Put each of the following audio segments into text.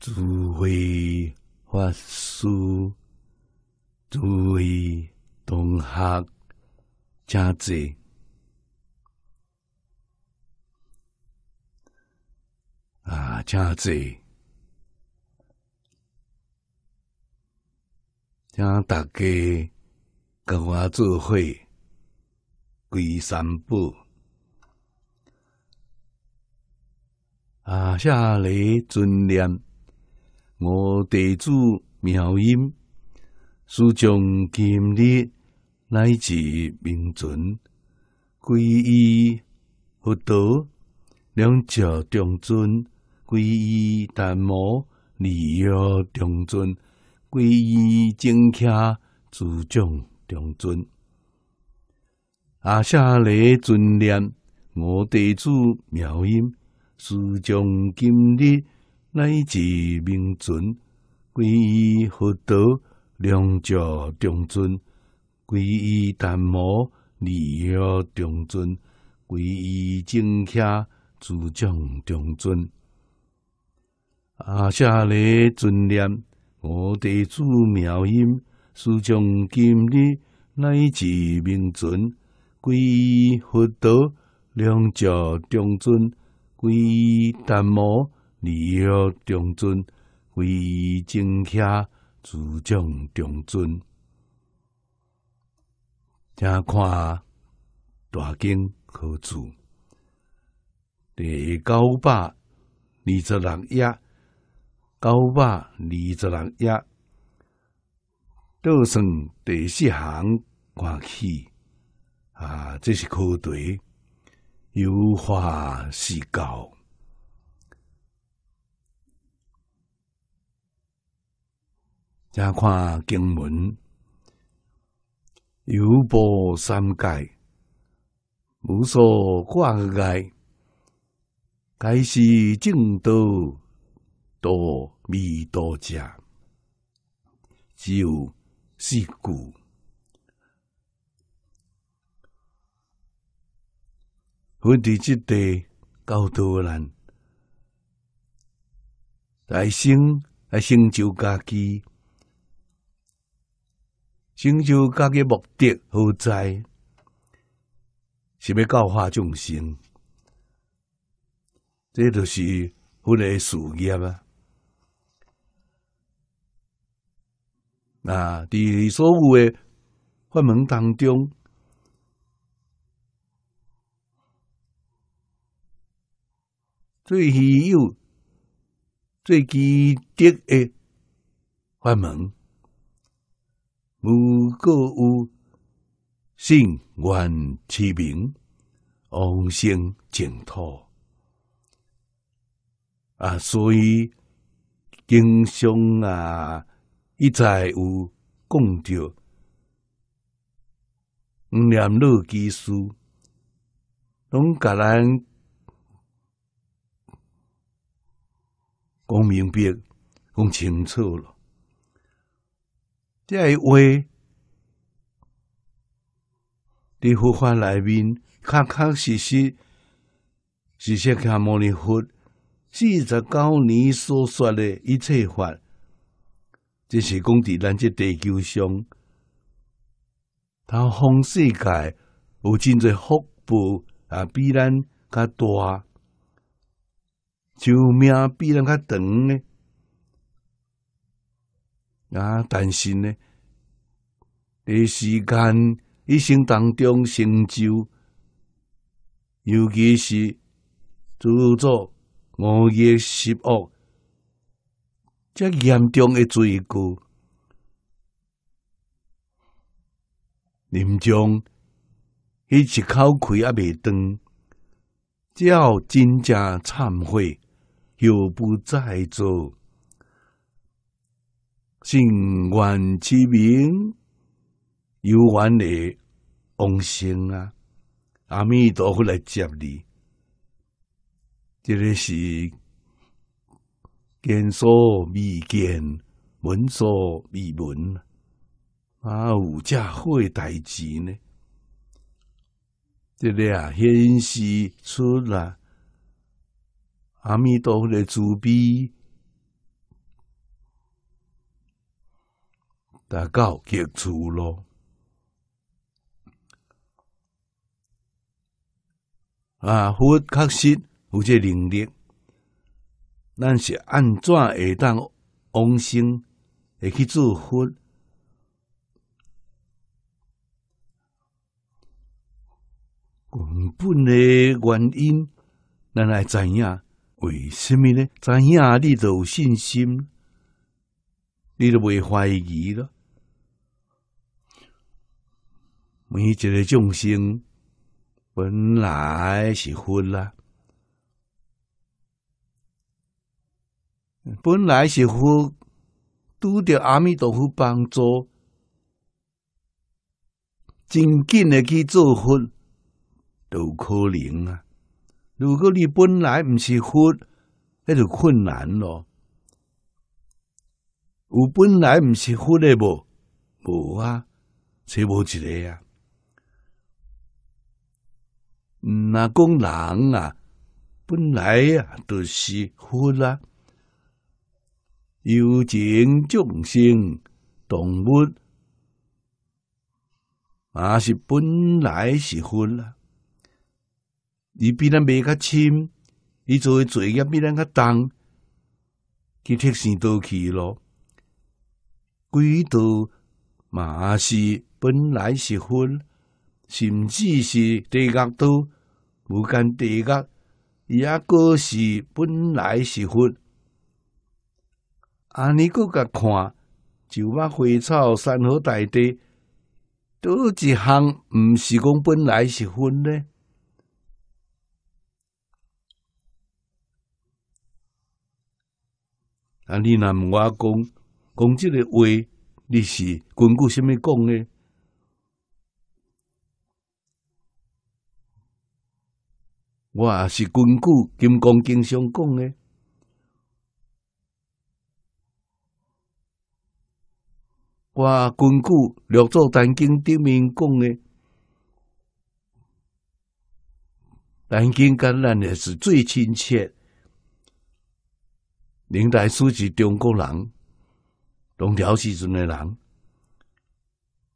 诸位法师，诸位同学，真挚啊，真挚，请大家跟我做会归三步啊，下列尊念。我地主妙音，施将今日乃至明尊，皈依佛陀，两脚顶尊；皈依檀摩，二腰顶尊；皈依正客，四脚顶尊。阿舍利尊念我地主妙音，施将今日。乃至明尊皈依佛陀，两教中尊皈依檀摩，二教中尊皈依正教，诸教中尊。阿舍利尊念我地主妙音，师长今日乃至明尊皈依佛陀，两教中尊皈依檀摩。二月中尊，为正刻主将中尊。请看大经合注：第九百二十六页，九百二十六页，倒算第四行看起。啊，这是科题，优化是教。加看经文，有步三界，无数挂碍，皆是正道，多弥多家，只有四故。佛伫即地教导人，来生来成就家己。成就家诶目的何在？是要教化众生，这著是阮诶事业啊！啊，伫所有诶法门当中，最稀有、最基德诶法门。如果有信愿持名，往生净土啊！所以经上啊，一再有讲黄念六句疏，拢甲咱讲明白，讲清楚了。这些话，的佛法里面确确实实，实释迦摩尼佛，四十九年所说的一切法，这是讲在咱这地球上，他红世界有真侪福报啊，比咱较大，寿命比咱较长呢。啊，但是呢，第时间一生当中成就，尤其是做作五业十恶，这严重的罪过，临终一口考啊未断，只要真正忏悔，又不再做。信愿之名，有缘的往生啊！阿弥陀佛来接你。这个是见所未见，闻所未闻啊！有这好代事呢！这个啊，显示出来阿弥陀佛的慈悲。达到极束咯！啊，佛确实有这能力，咱是按怎会当往生，会去做佛？根本的原因，咱来知影。为什么呢？知影你就有信心，你就袂怀疑了。每一个众生本来是佛啦，本来是佛，拄着阿弥陀佛帮助，真紧的去做佛，都可能啊。如果你本来毋是佛，那就困难咯。有本来毋是佛的，无无啊，找无一个啊。那讲人啊，本来啊都是佛啦，有情众生动物，嘛是本来是佛啦。你比咱未较深，你做诶作业比咱较重，佮特性倒去咯。归途嘛是本来是荤。甚至是地狱都无间地狱，也个是本来是佛。安尼个甲看，就物花草、山河大地，倒一项毋是讲本来是佛呢？啊，你那我讲，讲即个话，你是根据什么讲呢？我也是根据《金刚经》上讲的，我根据《六祖坛经》顶面讲的，坛经讲咱也是最亲切。林大师是中国人，唐朝时阵的人，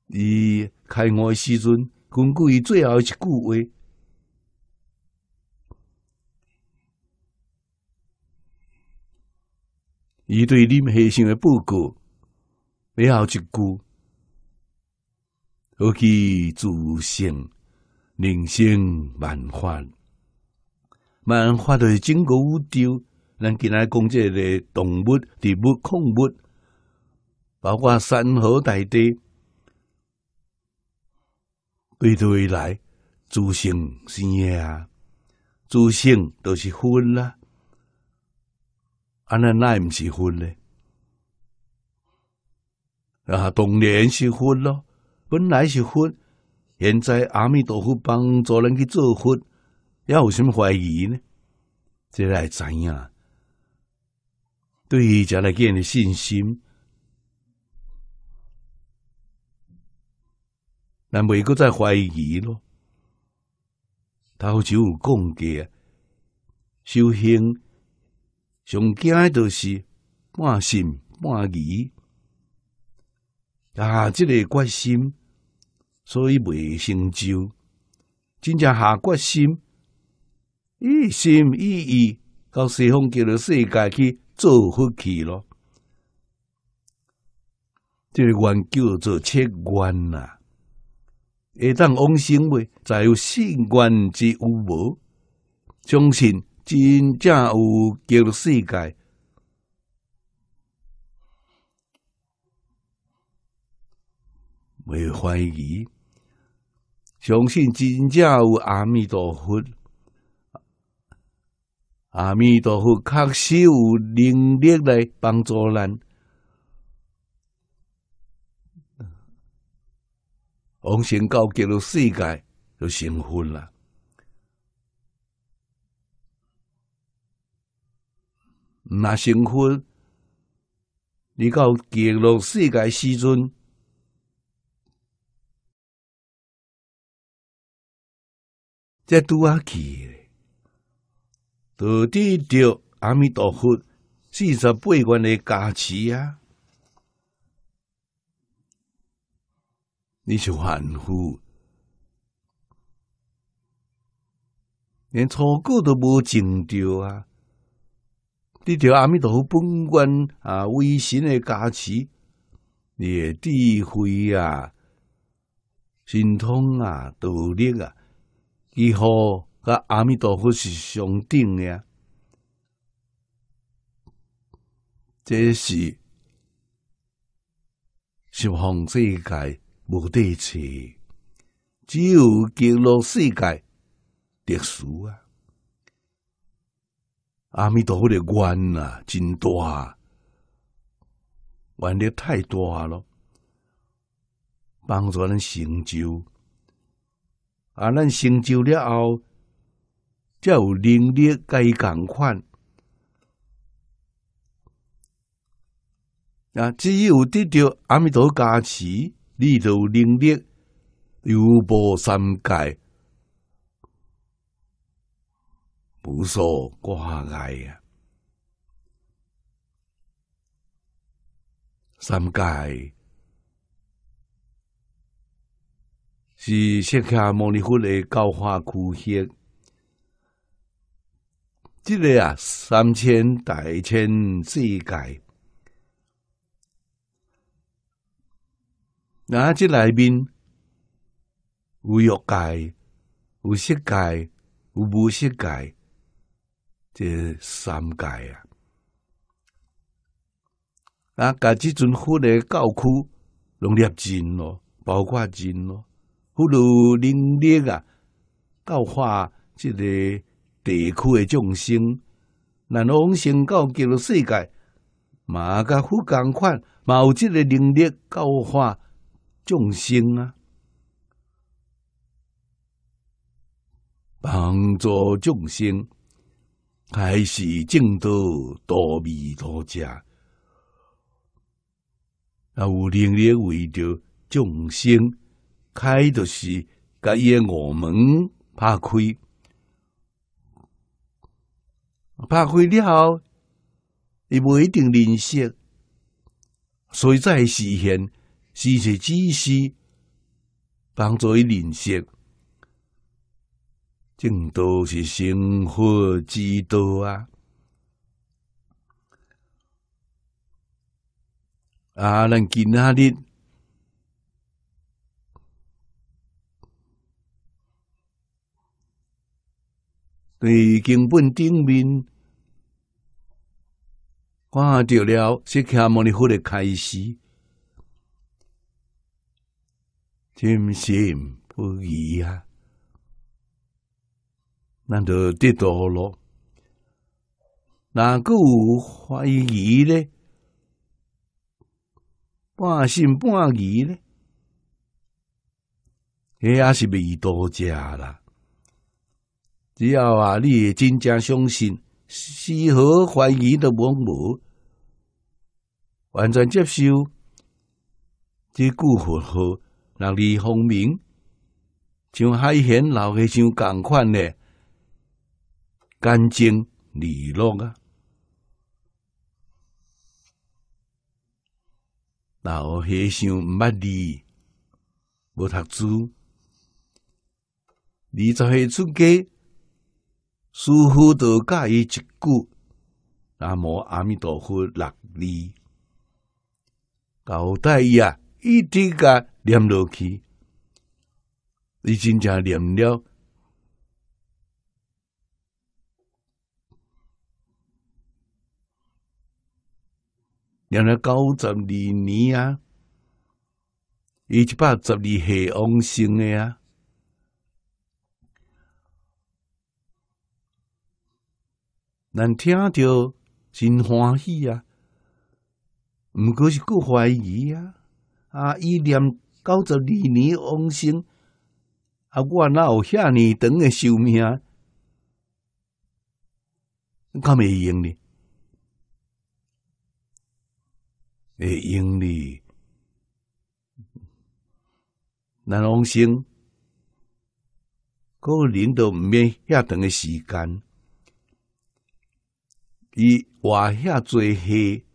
伊开悟时阵，根据伊最后一句话。伊对林和尚的报告，最后一句：何其诸生，人生万化，万化是整个宇宙，咱今仔讲即个动物、植物、矿物，包括山河大地，对对来，诸生是啊，诸生都是分啦。阿那毋是佛呢？啊，当年是佛咯，本来是佛，现在阿弥陀佛帮助人去做佛，要有什么怀疑呢？这才知影，对于这来人的信心，那未个再怀疑咯？就有讲过，修行。上惊的就是半信半疑，啊，这个决心，所以未成就。真正下决心，一心一意，到西方极乐世界去做佛气咯。这个愿叫做七愿啊，会当往生未，才有善愿之有无相信。真正有极乐世界，未怀疑，相信真正有阿弥陀佛，阿弥陀佛确实有能力来帮助咱。往生到极乐世界就成佛了。那成佛，你到极乐世界时准，这啊阿诶，到底着阿弥陀佛四十八关的加持啊！你是凡夫，连初果都无成着啊！你调阿弥陀佛本愿啊，威神的加持，你的智慧啊、神通啊、道力啊，几乎和阿弥陀佛是相等的。这是十方世界无对治，只有极乐世界特殊啊。阿弥陀佛的愿啊，真大，愿力太大了，帮助咱成就。啊，咱成就了后，才有能力甲伊共款。啊，只有得到阿弥陀加持，你就能力如无三界。不受挂碍啊！三界是释界、牟尼佛的教化、苦、血。这个啊，三千大千世界，那这里面有欲界，有色界，有无色界。这三界啊，啊，甲即阵富的教区、拢念经咯、包括经咯，不如能力啊，教化即个地区诶众生，难能成极乐世界，嘛甲佛共款，嘛有即个能力教化众生啊，帮助众生。还是正道，多弥陀者，啊，有能力为着众生开著是，甲伊诶五门拍开，拍开了，伊无一定认识，所以在实现事实知识，帮助伊认识。正道是生活之道啊！啊，咱今仔日对根本顶面，看到了是下末的好的开始，真心不易啊！咱就得咯。若哪个怀疑咧，半信半疑咧，迄也是未多食啦。只要啊，你真正相信，丝毫怀疑都无无，完全接受，即句符号，那李风明、像海贤老和尚共款咧。干净利落啊！老和尚毋捌字，无读书，二十岁出家，师傅都教伊一句，南无阿弥陀佛六字，交代伊啊，一天甲念落去，伊真正念了。了了九十二年啊，伊一百十二岁往生诶啊，人听着真欢喜啊，毋过是够怀疑啊！啊，伊念九十二年往生，啊，我哪有遐尼长诶寿命？敢未用呢？诶，用力，难往生，个人都毋免遐长诶时间，伊活遐做岁，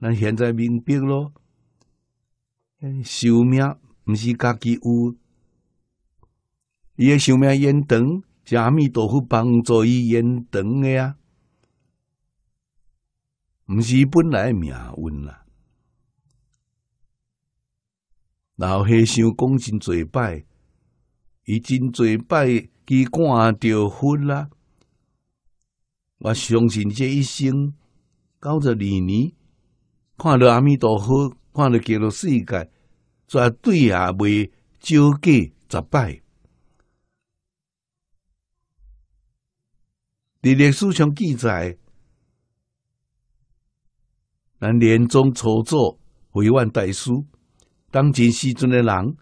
咱现在明白咯，寿命毋是家己有，伊诶寿命延长，阿弥陀佛帮助伊延长诶啊，毋是本来命运啦。老和尚讲真侪摆，伊真侪摆伊关着婚啦。我相信这一生，九十二年，看到阿弥陀佛，看到极乐世界，绝对下袂纠结杂拜。历史上记载，人年宗初祖委万代师。当前时阵诶人，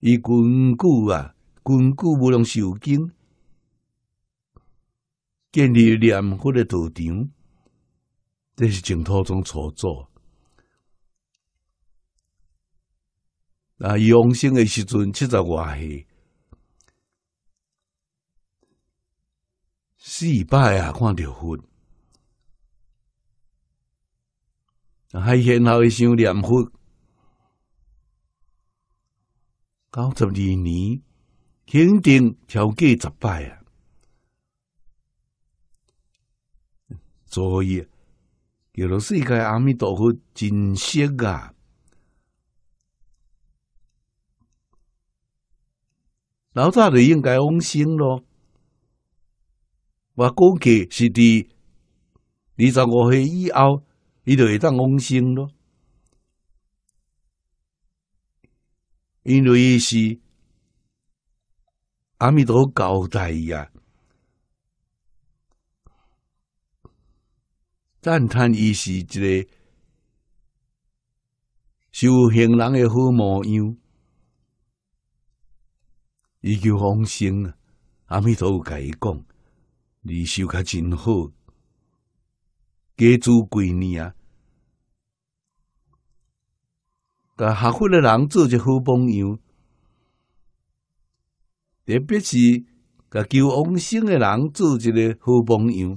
伊根据啊，根据无用受惊，建立念佛诶道场，这是净土中初作。啊，养生诶时阵，七十外岁，四拜啊，看着佛。还先后想念佛，九十二年，肯定超过十拜啊！昨夜，俄罗斯一个阿弥陀佛真实啊！老早就应该往生咯。我估计是的，二十五岁以后。伊就会当往生咯，因为是阿弥陀代大啊，赞叹伊是一个修行人诶好模样，伊就往生啊！阿弥陀甲伊讲，你修甲真好。结足几年啊！甲学会的人做一好朋友，特别是甲求往生的人做一个好朋友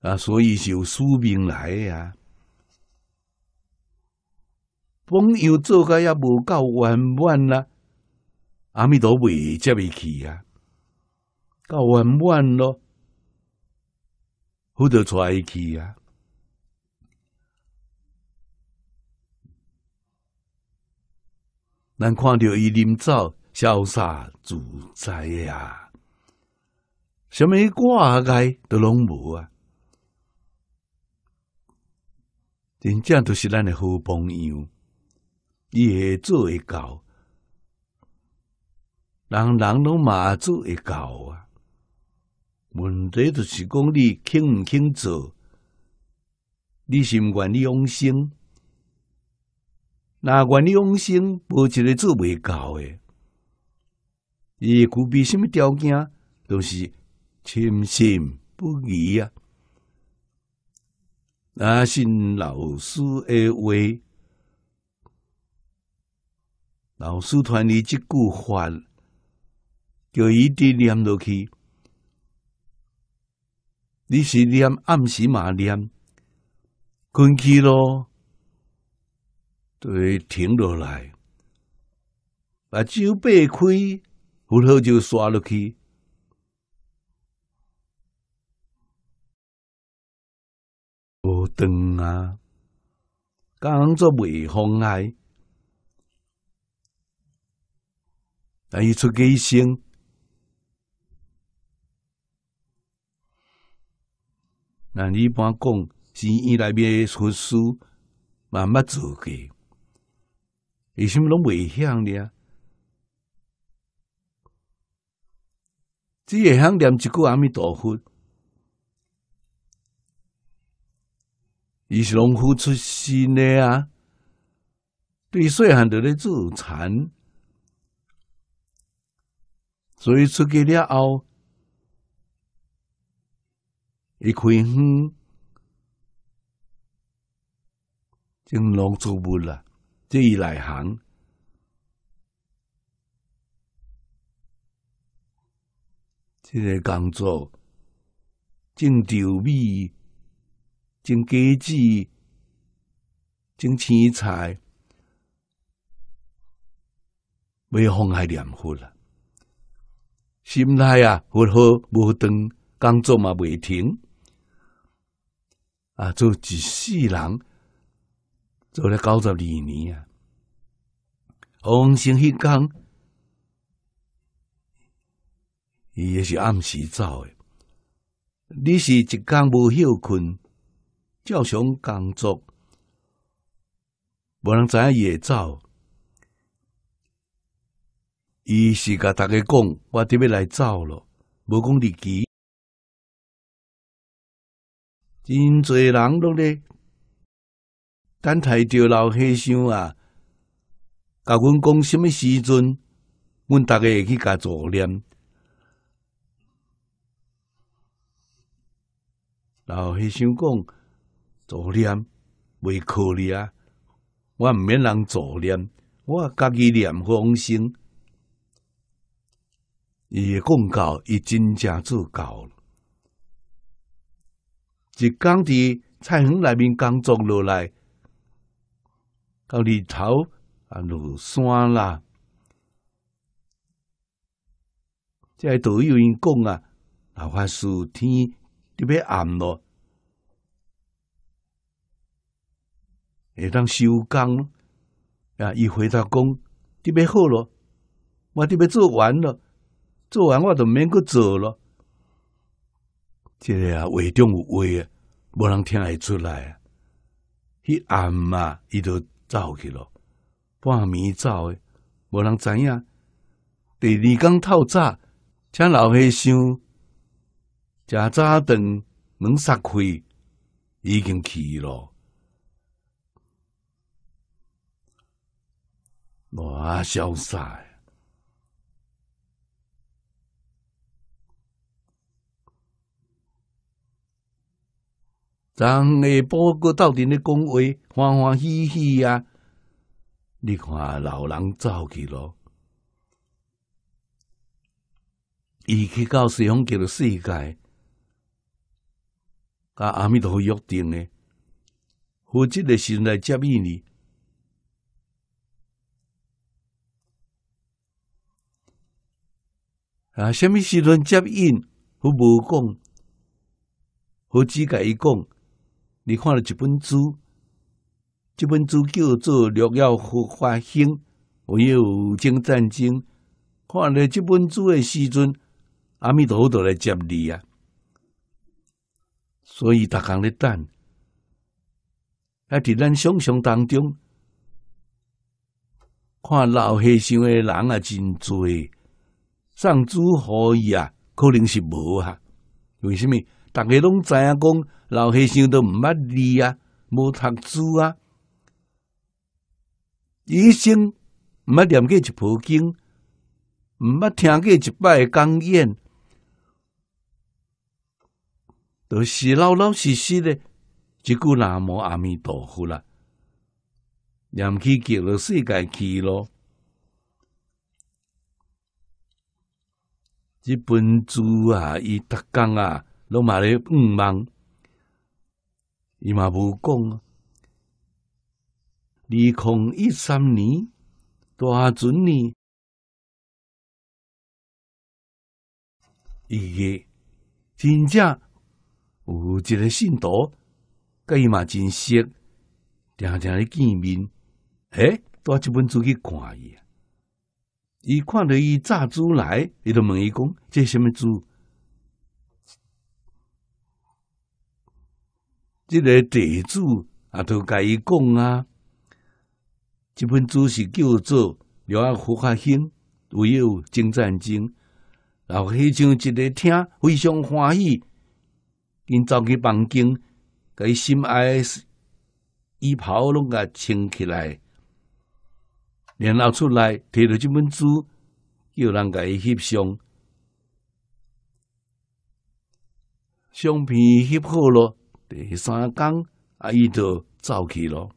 啊，所以是有使命来呀。朋友做个也无够圆满啦，阿弥陀佛接未起啊！够晚晚咯，呼得喘去啊！咱看到伊临走潇洒自在啊，什么挂碍都拢无啊！真正都是咱的好朋友，伊会做会到，人人拢嘛做会到啊！问题就是讲你肯毋肯做，你是毋愿意用心，若愿意用心，无一个做袂到的。伊具备什么条件，就是深信不疑啊。那信老师的话，老师传你即句话，就一定念落去。你是念暗时嘛念，关机咯，对，停落来，把酒杯开，葡萄酒刷落去，无灯啊，工作未妨碍，但伊出机先。那你一般讲，是院内面出书慢慢做过，为什么拢未晓的啊？只会晓念一句阿弥陀佛，伊是拢付出心的啊。对细汉的咧助残，所以出去了后。一开远，种农作物啦，这一内行，这个工作，种稻米，种瓜子，种青菜，未妨还念佛啦。心态啊，活好无长，工作嘛未停。啊，做一世人做了九十二年啊！王兴迄天，伊也是暗时走的。你是一天无休困，照常工作，无人知影伊会走。伊是甲大家讲，我特别来走咯，无讲日期。真侪人拢咧等抬着老和尚啊，甲阮讲什么时阵，阮逐个会去甲助念。老和尚讲：助念袂可哩啊，我毋免人助念，我家己念安心。伊讲教，伊真正做教。一工伫菜园内面工作落来，到日头啊落山啦。即个都有人讲啊，那块树天特别暗咯。会当收工，啊，伊回答讲特别好咯。我特别做完了，做完我就免去做咯。这个啊，话中有话，无人听会出来。迄暗嘛，伊都走去咯，半暝走诶，无人知影。第二天透早，请老和尚食早顿门煞开，已经去咯。偌潇洒。咱下晡阁斗阵咧讲话，欢欢喜喜啊！你看老人走去咯，伊去到西方叫做世界，甲阿弥陀佛约定呢，何吉个时阵来接应你？啊，虾米时阵接应？我无讲，何只甲伊讲。你看了一本书，这本书叫做《六耀护法兴》，还有《经战经》。看了这本书的时，准阿弥陀佛来接你啊！所以大家在等。啊，伫咱想象当中，看老和尚的人啊，真多。上主可以啊，可能是无啊？为什么？逐个拢知影讲，老和尚都毋捌字啊，无读书啊，一生毋捌念过一部经，毋捌听过一摆讲演，都是老老实实的，一句南无阿弥陀佛啦，念起极乐世界去咯。即本书啊，伊逐工啊。拢马咧五万，伊嘛无讲。二零一三年大准年，伊月，真正有一个信徒，甲伊嘛真熟，定定咧见面。诶，带一本书去看伊。伊看到伊炸猪来，伊就问伊讲：，这是什么这个地主啊，著甲伊讲啊，即本书是叫做《了阿福克兴唯有精战经》，然后迄就一个听，非常欢喜，因走去房间，伊心爱衣袍拢甲穿起来，然后出来摕着即本书，叫人甲伊翕相，相片翕好咯。第三天，啊，伊就走去咯。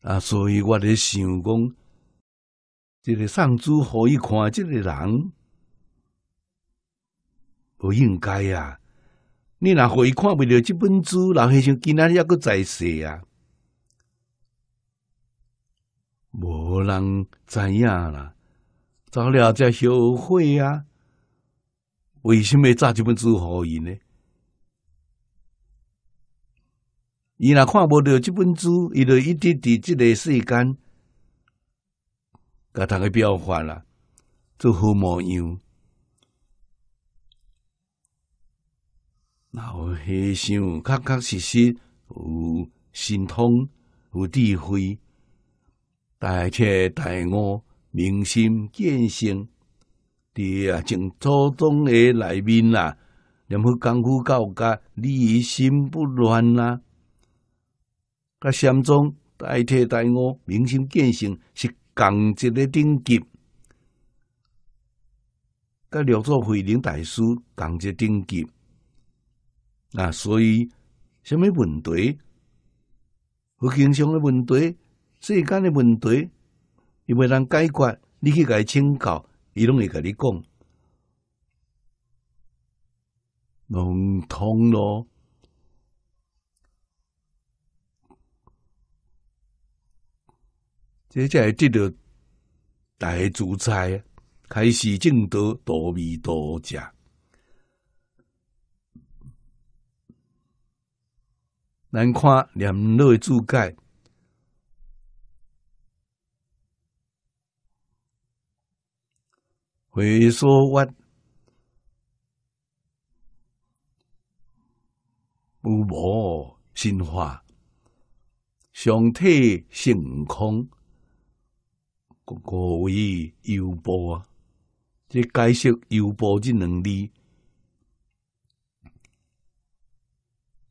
啊，所以我咧想讲，这个上主互伊看这个人，不应该啊！你若互伊看袂着这本书，老和尚今仔日又搁在世啊，无人知影啦。咱聊只小悔啊！为什么早即本书好伊呢？伊若看无着即本书，伊就一直伫即个世间，甲逐个表范啦，做好模样？老和尚确确实实有神通，有智慧，大彻大悟。明心见性，第啊，从初中的内面啦，然后功夫到家，利益心不乱啦，甲心中代替代我明心见性是共一个等级，甲六祖慧能大师共一个等级。啊，所以，什么问题？佛经上的问题，世间的问题。因为通解决，你去甲伊请教，伊拢会甲你讲，拢通咯。这才系得到大主宰，开始正道多味多食。咱看连肉自盖。为所欲，无魔心化，上体性空，故为游波。这解释游波这两字，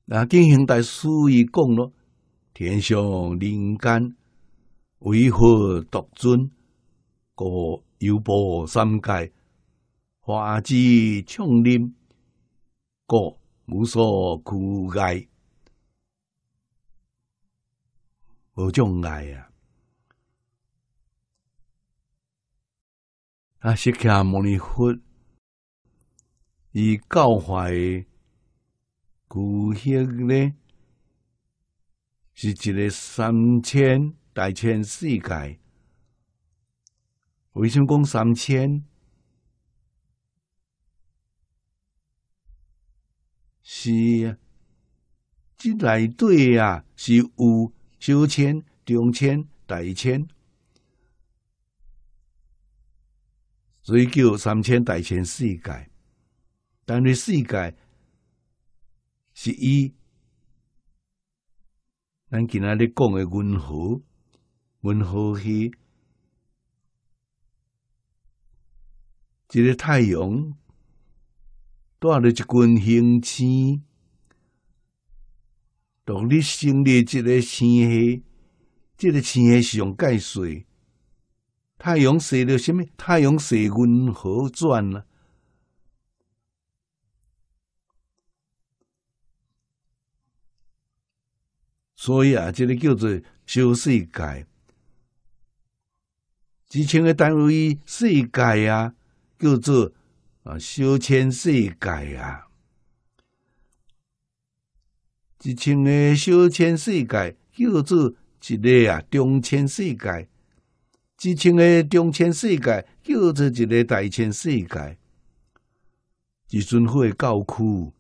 那金行大师已讲了：天上人间，为何独尊？故。要破三界，化之充念，个无所枯碍，无障碍啊！啊，释迦牟尼佛以教怀故乡呢，是一个三千大千世界。为什么讲三千？是，啊，即内底啊是有小千、中千、大千，所以叫三千大千世界。但是世界是伊，咱今仔日讲的温河，温河是。一个太阳带着一群星星，独立成立一个星系。这个星系是用盖水，太阳晒到什么？太阳晒银河转啊？所以啊，这个叫做小世界，之前个单位世界啊。叫做啊小千世界啊，一千个小千世界叫做一个啊中千世界，一千个中千世界叫做一个大千世界。一尊佛教区，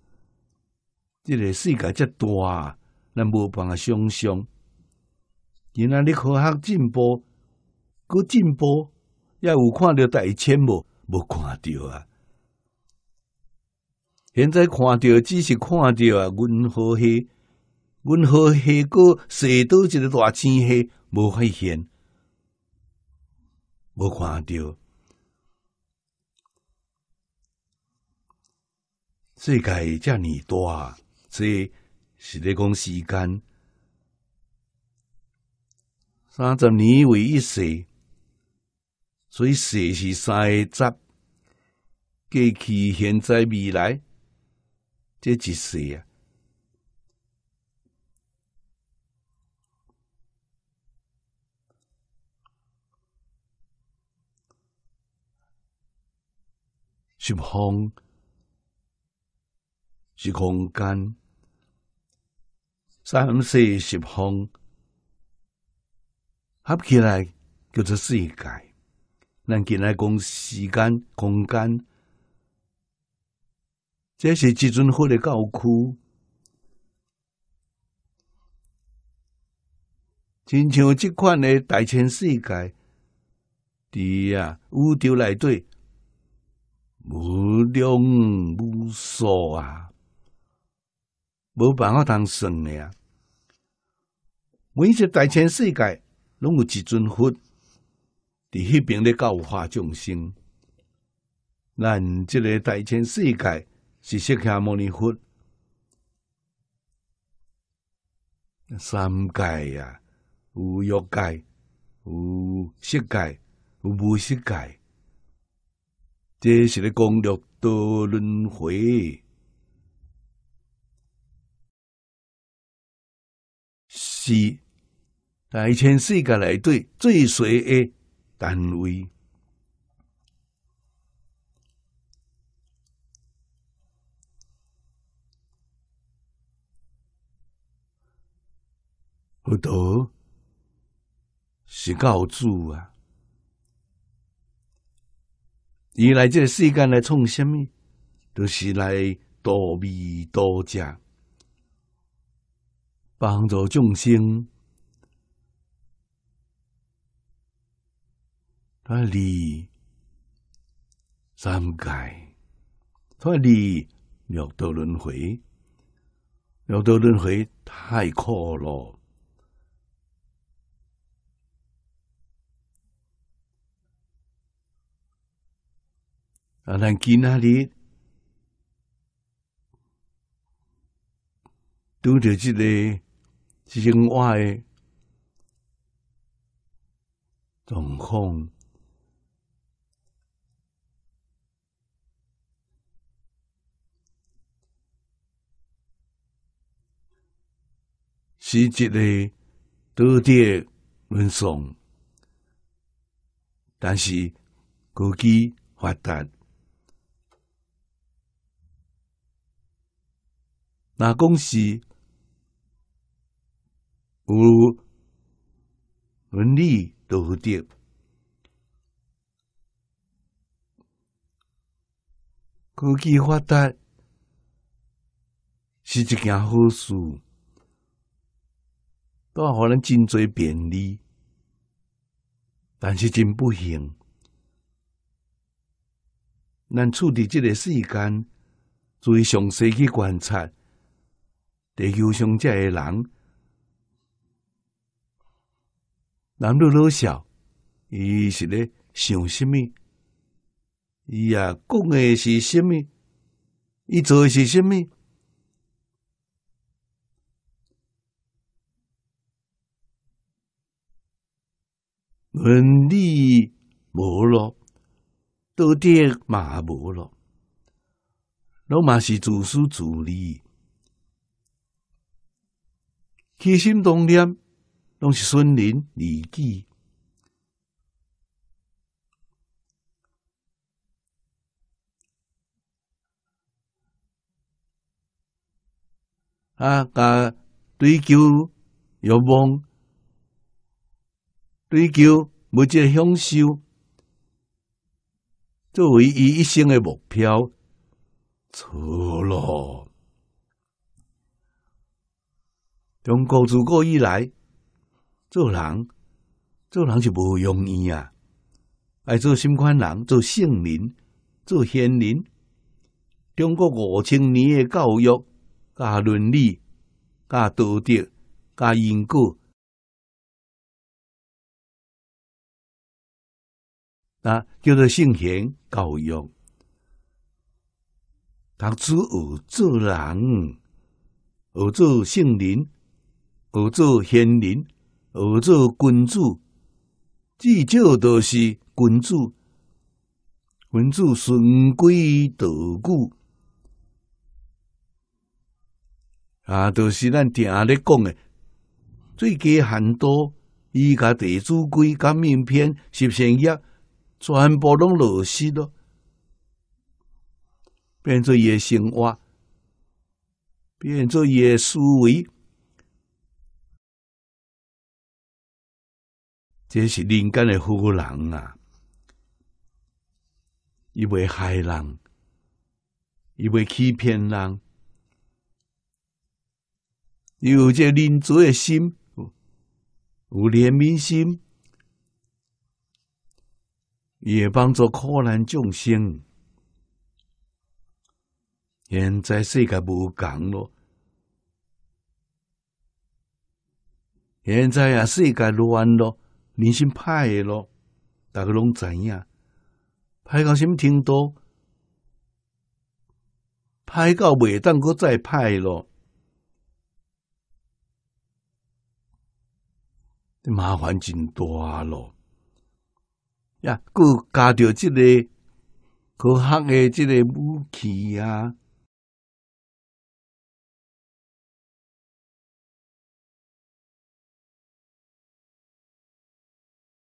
这个世界这大，咱无办法想象。今仔你科学进步，哥进步，也有看到大千无。无看着啊！现在看着只是看着啊，阮河黑，阮河黑过，许倒一个大青黑无发现，无看着。世界遮尔大，这是咧讲时间，三十年为一世。所以，世是三个集，过去、现在、未来，这一是啊。十方是空间，三世十方合起来叫做世界。咱今来讲时间、空间，这是一尊佛的教区，亲像即款的大千世界，伫啊宇宙内底无量无数啊，无办法通算的啊。每一个大千世界拢有一尊佛。伫迄边咧教化众生，咱即个大千世界实现阿弥陀佛三界啊，有欲界，有色界，有无色界，这是咧功德多轮回是大千世界内底最衰诶单位，佛陀是教主啊！伊来这个世间来创什么？都是来度迷度食，帮助众生。他离三界，他离六道轮回，六道轮回太苦了。啊，咱今仔日拄着这个境外状况。是一个多点沦丧，但是科技发达，那公司有伦理道德。科技发达是一件好事。都互能真侪便利，但是真不幸，咱处伫即个世间，注意详细去观察地球上这下人，男女老少，伊是咧想什么，伊啊，讲诶是什么，伊做诶是什么。文理无咯，道德嘛无咯，拢嘛是自私自利，起心动念，拢是损人利己。啊，甲追求欲望追求物质享受作为伊一生的目标，错了。中国自古以来做人做人是无容易啊！爱做新款人，做圣人，做贤人。中国五千年的教育、加伦理、加道德、加因果。啊，叫做性贤教育，读做学做人，学做圣人，学做贤人，学做君子，至少都是君子。君子循规蹈矩，啊，都是咱底下咧讲诶。最加很多伊家弟子规、革命篇》《实现药。全部拢落失咯，变做野生活，变做野思维，这是人间的好人啊！伊袂害人，伊袂欺骗人，有这民族的心，有怜悯心。也帮助苦难众生。现在世界无共咯，现在啊，世界乱咯，人心歹咯，大家拢知影，歹到甚物程度？歹到未当搁再歹咯，你麻烦真大咯。呀，佮加着即个科学诶，即个武器啊，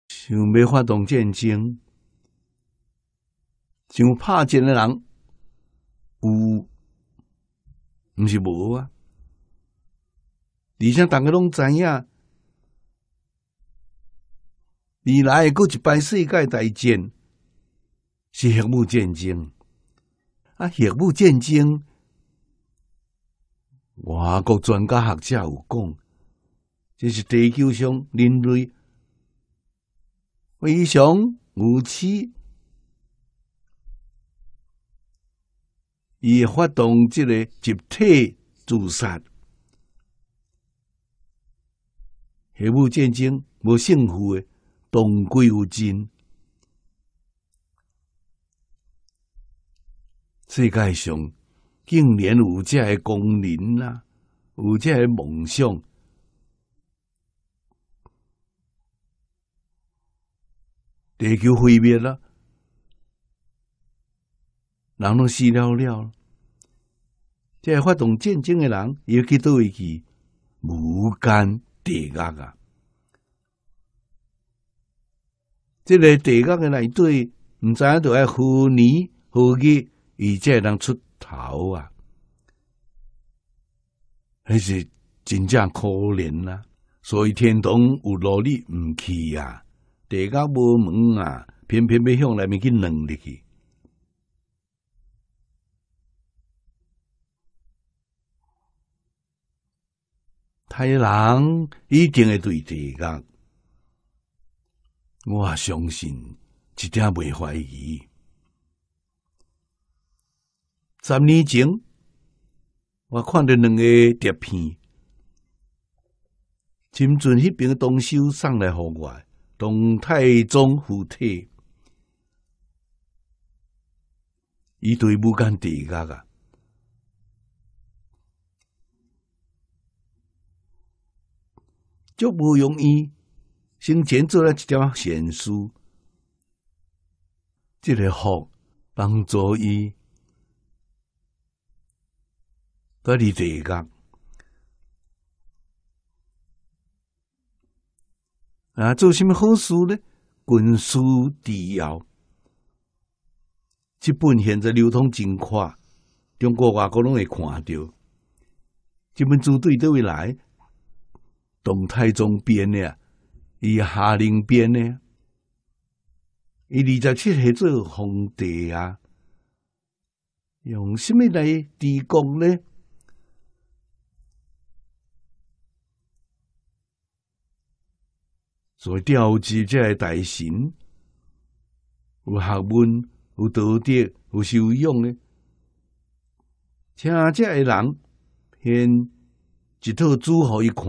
想要发动战争，想拍战诶人有，毋是无啊，而且逐个拢知影。未来诶，阁一摆世界大战是核武战争啊！核武战争，外国专家学者有讲，这是地球上人类非常无耻，伊发动这个集体自杀，核武战争无胜负诶。东归有尽。世界上竟然有这功能啊，有这梦想，地球毁灭了，人都死了了，这发动战争的人，又去多位去无间地狱啊！即个地角诶内对，毋知影度系何年何月，伊即会能出头啊？迄是真正可怜啊。所以天堂有努力毋去啊，地角无门啊，偏偏要向内面去扔入去。太郎一定会对地角我相信一点，袂怀疑。十年前，我看到两个碟片，深圳那边的东修送来给我，唐太宗、附体，伊对武干地个啊。足不容易。先前做了一点闲书，这个好帮助伊。各你这一啊，做什么好事呢？军事、医药，这本现在流通真快，中国外国拢会看到。这本组队都会来，唐太宗编的。伊下令边呢？伊二十七岁做皇帝啊，用什么来抵抗呢？所以，调集这些大神，有学问、有道德、有修养呢？请这些人偏一套书互伊看。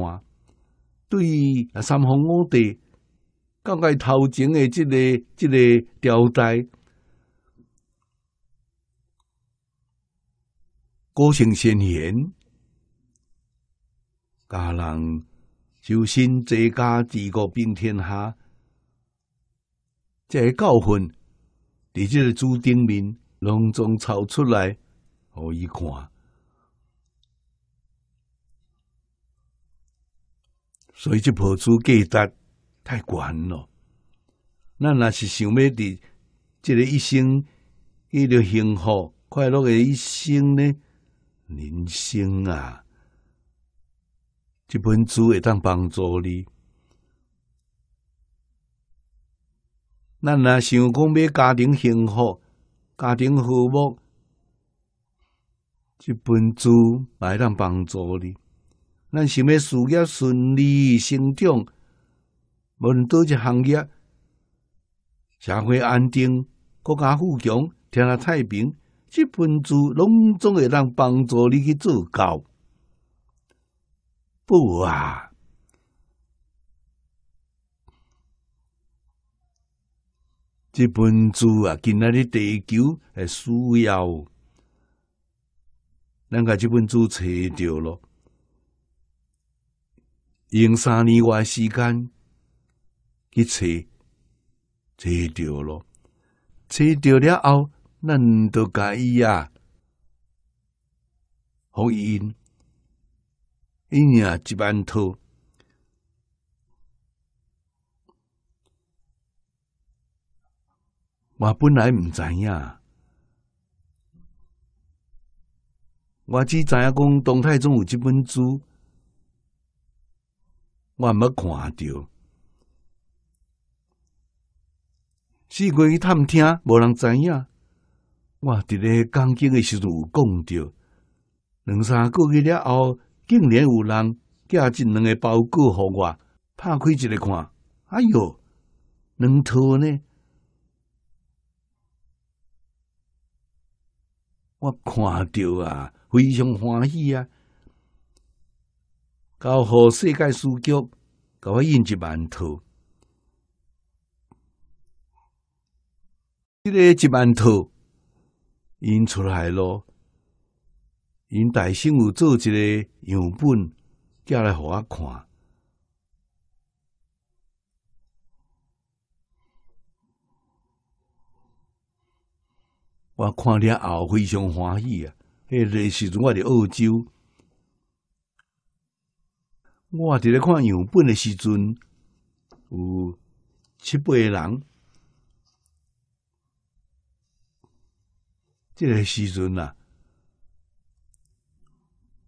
对三皇五帝，到解头前的这个、这个朝代，高姓先贤，家人修身齐家治国平天下，这个教训，在这个柱顶面隆重抄出来，给伊看。所以这本书价值太悬了。咱若是想要伫即个一生一着幸福快乐诶一生呢？人生啊，即本书会当帮助你。咱若想讲买家庭幸福、家庭和睦，即本书来当帮助你。咱想要事业顺利成长，无论多一行业，社会安定、国家富强、天下太平，这本书拢总会能帮助你去做到。不啊，这本书啊，今仔日地球诶需要，咱甲这本书找着咯。用三年外时间去找，找着了，找着了后，咱都介伊呀，好印，伊年一万套，我本来唔知影，我只知影讲，唐太宗有这本书。我捌看到，四界去探听无人知影，我伫咧江筋诶时阵有讲到，两三个月了后，竟然有人寄进两个包裹互我，拍开一个看，哎哟，两套呢！我看到啊，非常欢喜啊！交互世界书局，甲我印一万套。即个一万套印出来咯，因大新有做一个样本，寄来互我看。我看了后非常欢喜啊！迄个时阵我伫澳洲。我伫咧看样本的时阵，有七八个人。这个时阵啊，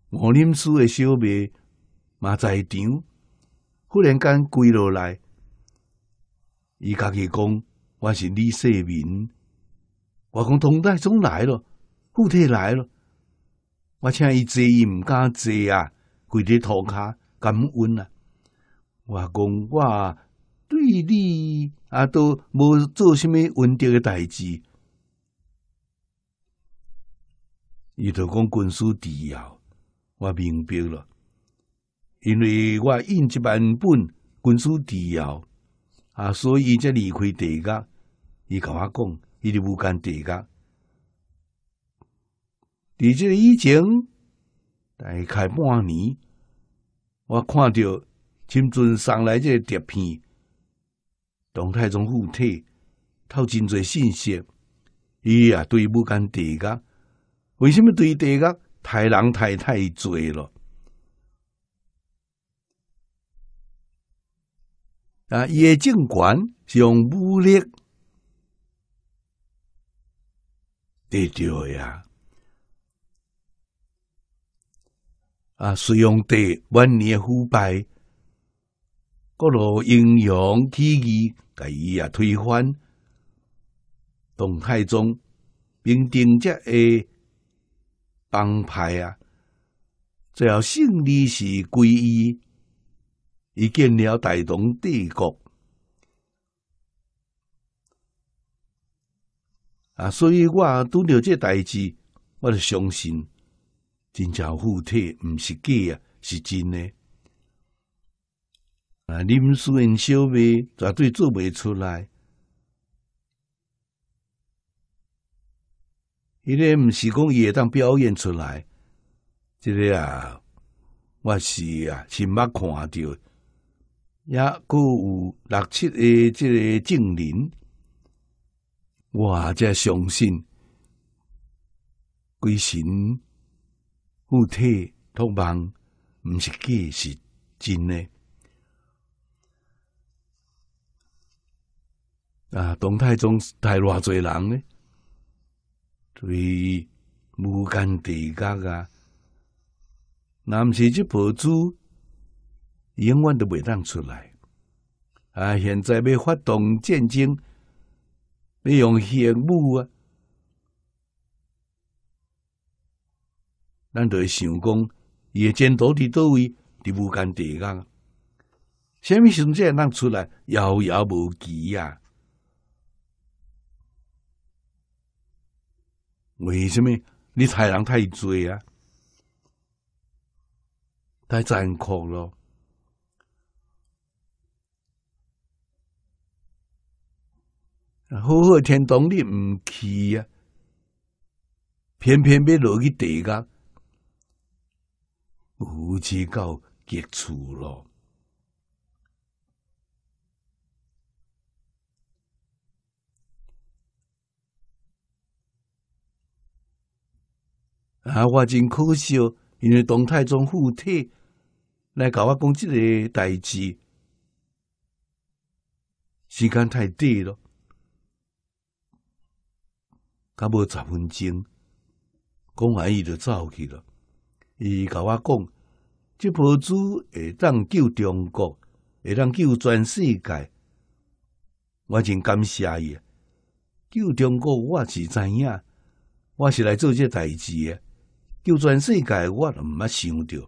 五林书的小妹嘛在场。忽然间跪落来，伊家己讲：，我是李世民。我讲唐太宗来了，后退来了。我请伊坐，伊毋敢坐啊，跪伫涂骹。感恩我讲我对你啊都无做什么忤逆诶代志，伊就讲军书抵要，我明白了，因为我印一万本军书抵要啊，所以才离开地家。伊甲我讲，伊就不敢地家。即个以前大概半年。我看到深圳送来这碟片，《唐太宗附体》，透真侪信息，伊啊对木干地甲，为什么对地甲太人太太侪了？啊，夜政权是用武力，对到诶啊。啊！隋炀帝晚年腐败，各路英雄起义，甲伊也推翻。董太宗平定这下帮派啊，最后胜利是归依，伊建了大唐帝国。啊！所以我拄着这代志，我就相信。真正附体，毋是假啊，是真诶。啊，林书因小妹绝对做袂出来，迄个毋是讲伊会当表演出来，即个啊，我是啊，亲捌看着，也佫有六七个即个证人，我才相信鬼神。物体托亡，唔是计是真咧。啊，唐太宗带偌济人咧，对无间地界啊，那是只佛主，永远都袂当出来。啊，现在要发动战争，要用羡慕啊。咱就会想讲，伊诶前途伫倒位，伫无间地干。虾米时阵会咱出来，遥遥无期啊。为什么你太人太追啊？太残酷咯。好好诶，天堂你毋去啊，偏偏要落去地狱。无至到结束咯！啊，我真可惜，因为唐太宗附体来甲我讲即个代志，时间太短了，甲无十分钟，讲完伊就走去了。伊甲我讲，即部书会当救中国，会当救全世界。我真感谢伊。救中国，我是知影，我是来做这代志的。救全世界，我毋捌想着。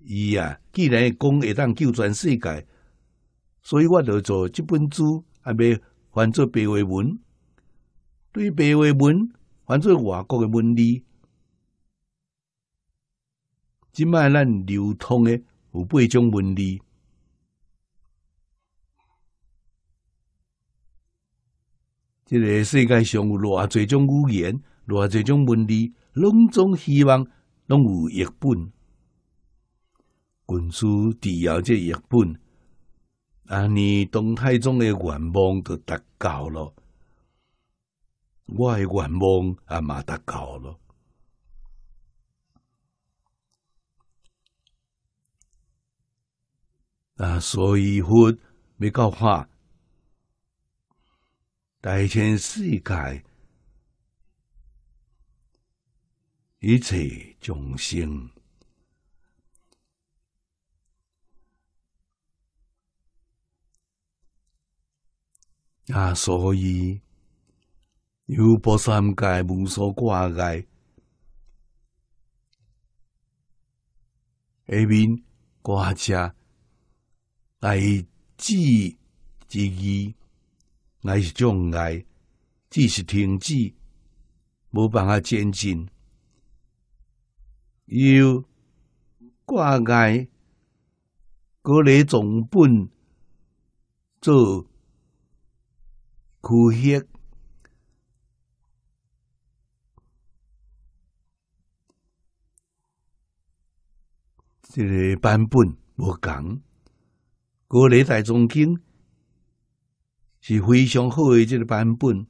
伊啊，既然讲会当救全世界，所以我就做即本书，啊要翻做白话文，对白话文翻做外国诶文字。即卖咱流通诶有八种文字，即个世界上有偌侪种语言，偌侪种文字，拢总希望拢有译本。君主持有这译本，啊，你唐太宗诶愿望就达到了，我诶愿望也嘛达到了。啊，所以佛没教化大千世界，一切众生啊，所以有菩三界、无所挂碍，下面挂着。爱是自己，爱是障碍，只是停止，无办法前进。要挂碍，各类重本做科学，这个版本无共，国历大藏经是非常好的这个版本。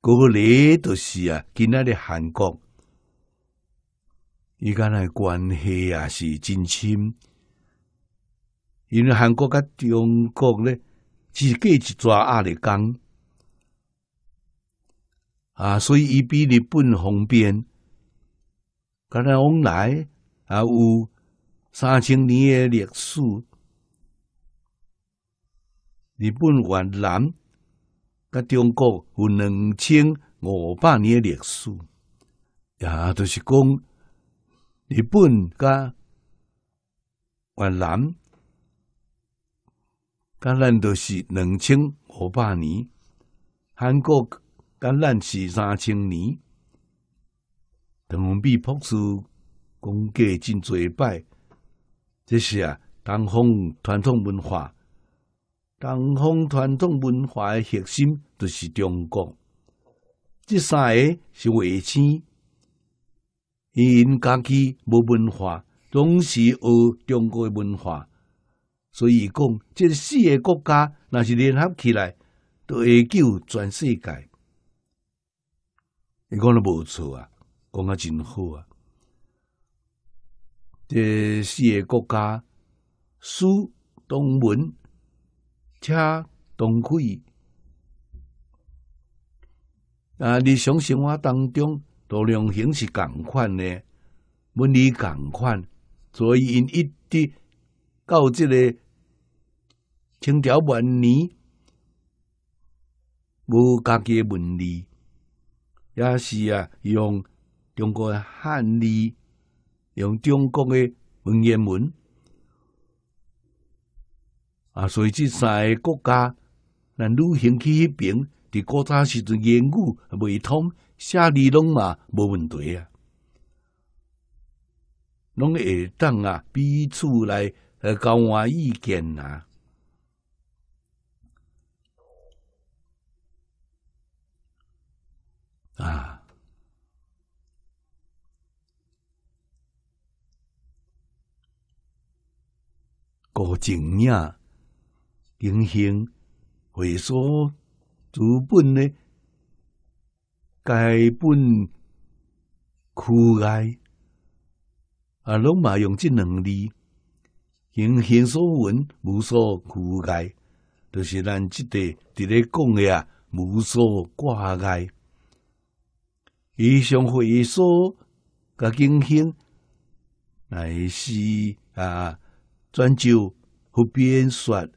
国历就是啊，今仔日韩国，伊家咱关系啊是真亲，因为韩国甲中国咧，是隔一抓阿里江。啊，所以伊比日本方便。甲咱往来啊有三千年的历史。日本、越南、甲中国有两千五百年历史，也都是讲日本、甲越南、甲咱都是两千五百年。韩国、甲咱是三千年。唐文币破书讲过真侪摆，这是啊，东方传统文化。东方传统文化的核心就是中国，这三个是卫星，因家己无文化，总是学中国的文化，所以讲，这四个国家若是联合起来，都会救全世界。伊讲得无错啊，讲啊真好啊！这四个国家：苏、东、文。且同款啊！日常生活当中，都量形是共款的文理共款，所以因一直到即个清朝末年，无家己文理，也是啊，用中国汉字，用中国的文言文。啊，所以这三个国家，咱旅行去迄边，伫古早时阵言语未通，写字拢嘛无问题啊，拢会当啊彼此来交换意见啊。啊，古井呀。经行会所，资本呢？该本枯该啊，拢嘛用这两字，行行所闻无所枯该，就是咱即地伫咧讲个啊，无所挂碍。以上会所甲经行，乃是啊专就互编说。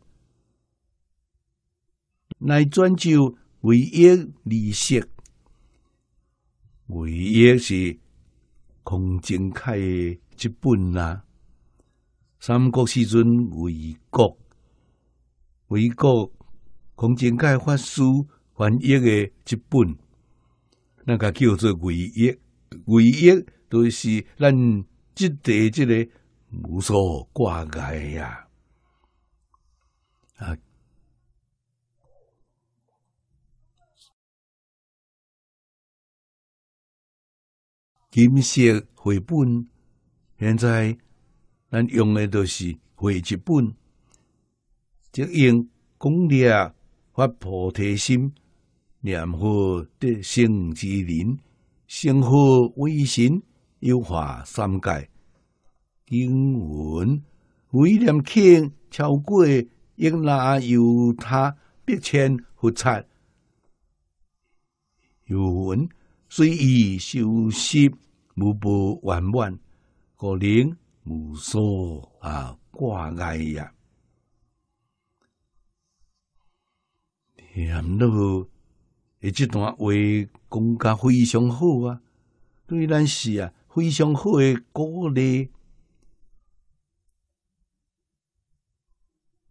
来转就唯一利息，唯一是空净开一本啦。三国时阵魏国，魏国孔净开发书翻译的即本，那个叫做唯一，唯一都是咱即地即个无所挂碍呀，啊。金色绘本，现在咱用的都是绘积本。即用功业发菩提心，念佛得生之林，生活微神，优化三界经文，为念经超过应那由他，必迁佛刹，有文。随意修习无不圆满；可能无数啊，挂碍呀。那么，你这段话讲得非常好啊，对咱是啊，非常好的鼓励。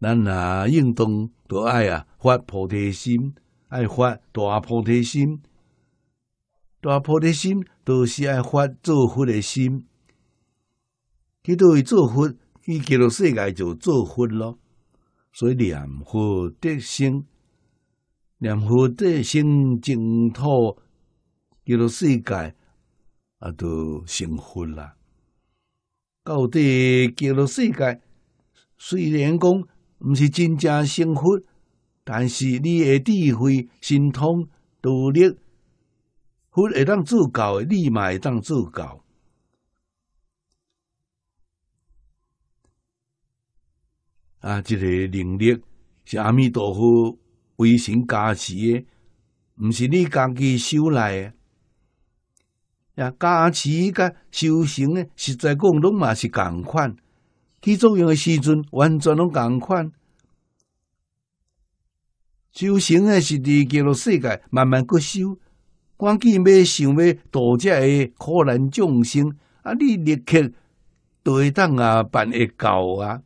咱啊，运动多爱啊，发菩提心，爱发大菩提心。大菩提心都是爱发造福的心，去都伊造福，伊进入世界就造福了。所以念佛得心，念佛得心净土，进入世界啊都成佛啦。到底进入世界，虽然讲毋是真正成佛，但是你的智慧、神通、道力。会会当做教，立马会当做教。啊，这个能力是阿弥陀佛微神加持的，毋是你家己修来的。呀，加持甲修行呢，实在讲拢嘛是共款，起作用的时阵完全拢共款。修行呢是伫记录世界，慢慢去修。关键要想要度这诶苦难众生，啊！你立刻对等啊，办会到啊，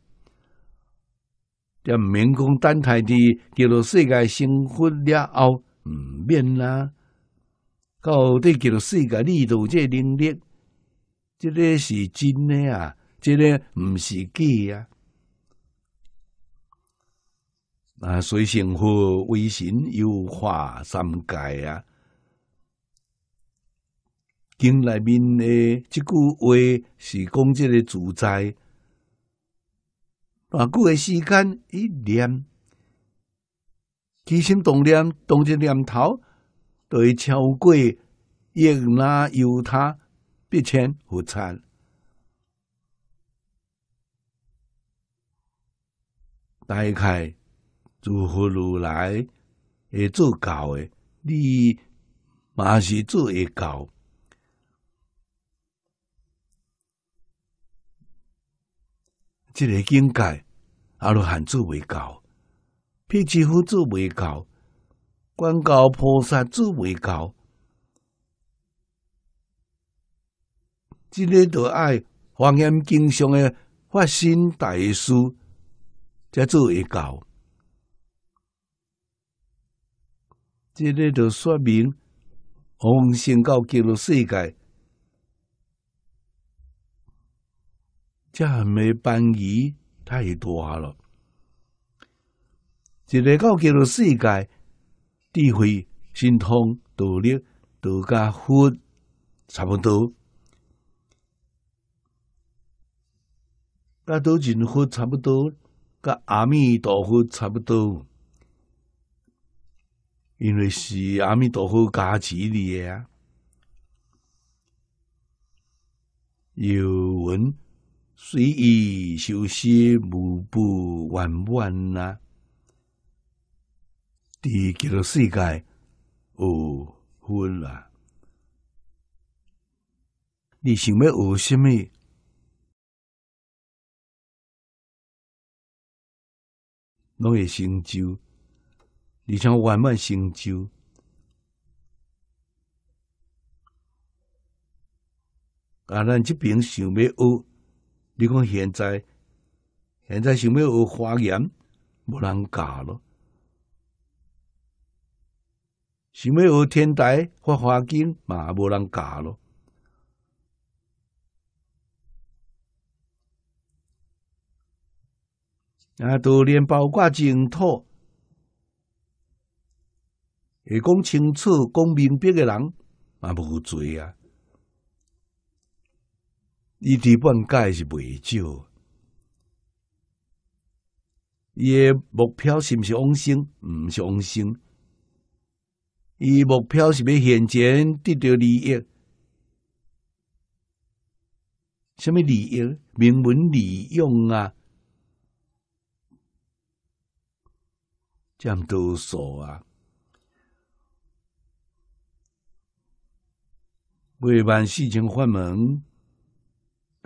毋免讲等太迟。叫做世界生活了后，毋免啦。到底叫做世界，力图遮能力，这个是真诶啊，这个毋是假啊。啊，随性好，微信优化三界啊。经内面诶，即句话是讲即个主宰。偌久诶时间一念，起心动念，动一念头，对超过亦那由他，必迁不迁。大概如佛如来会做教诶，你嘛是做会教。这个境界，阿罗汉做为到，辟支佛做为到，观教菩萨做为到，这个都爱弘扬经上的发心大士，才做一到。这个就说明，往生到极乐世界。这没翻译太多了，一个教给了世界智慧、神通、道力、独家佛差不多，那都近佛差不多，跟阿弥陀佛差不多，因为是阿弥陀佛加持的呀，有文随意修息，无不圆满呐。地球世界有分啦，你想要学什么，拢会成就。你想圆满成就，啊，咱即边想要学。你讲现在，现在想要学花言，无人教咯。想要学天台发花经，嘛无人教咯。啊，都连包括净土，会讲清楚、讲明白的人，嘛无罪啊。伊伫本介是袂少，伊诶目标是毋是往生？毋是往生。伊目标是要现前得到利益，什么利益？名闻利用啊，这么多数啊，未办事情法门。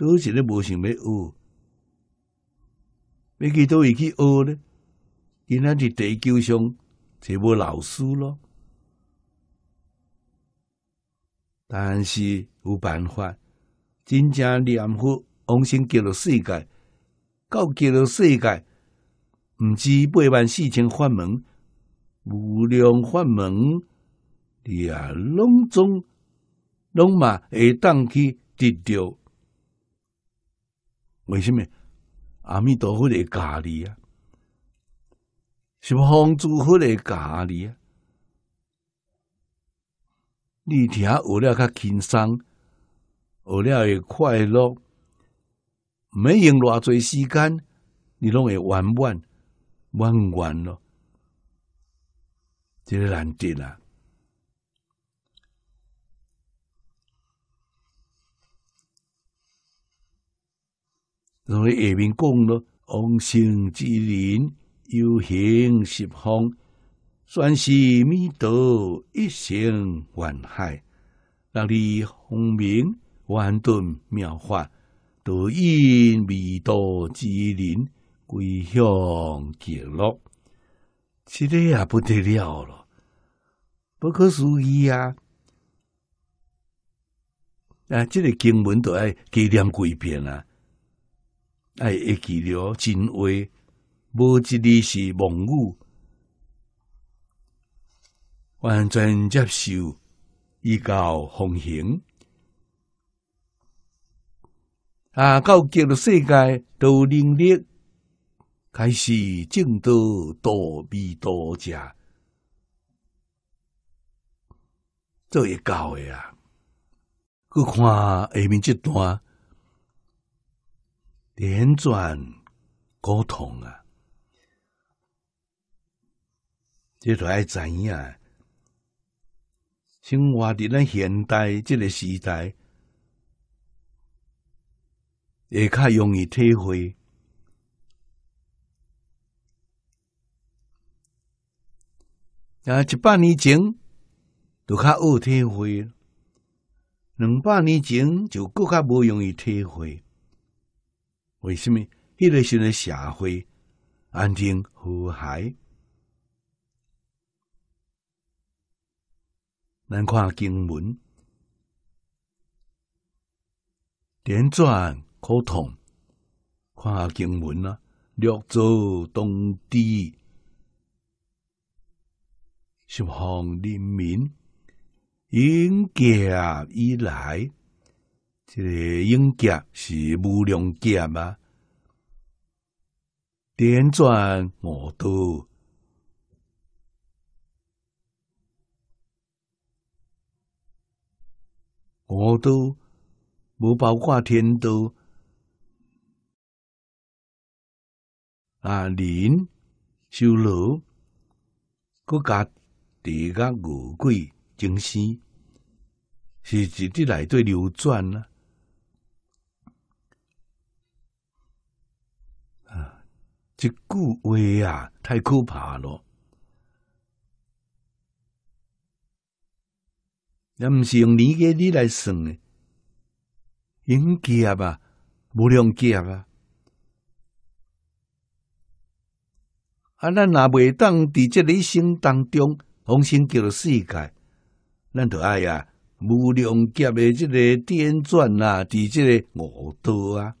都是咧无想要学，要去倒位去学咧，今仔日地球上就要老师咯。但是有办法，真正念佛、往生极乐世界，到极乐世界，毋止八万四千法门，无量法门，也拢总拢嘛会当去得到。为什么？阿弥陀佛的咖喱啊，是方诸佛的咖喱啊。你听，学了较轻松，学了会快乐，没用偌侪时间，你拢会完完完完了，这个难得啊。所以下面讲了，王姓之人悠闲十方，全是弥陀一生万海，让你风明万顿妙法，度以弥陀之灵归向极乐，这个也不得了了，不可思议啊！啊，这个经文都要多念几遍啊！爱记了真话，无一日是梦语，完全接受，依教奉行。啊，到极乐世界都能力开始正道多比多者，做一教的啊，去看下面这段。言转沟通啊，即个爱怎样？生活伫咱现代这个时代，也较容易体会。啊，一百年前都较恶体会，两百年前就更较无容易体会。为什么？迄个时的社会安定和谐？咱看经文，辗转苦痛。看下经文啊，六祖东地，十方人民迎接以来。这个用剑是无良剑吗？点转我都，我都无包括天都啊，林修罗，各家地甲五鬼争先，是一直来对流转呢？这句话啊，太可怕了！那不是用年纪力来算的，应劫啊，无量劫啊！啊，咱若袂当伫即一生当中，红生叫做世界，咱就爱啊，无量劫嘅即个颠转啊，伫即个五道啊！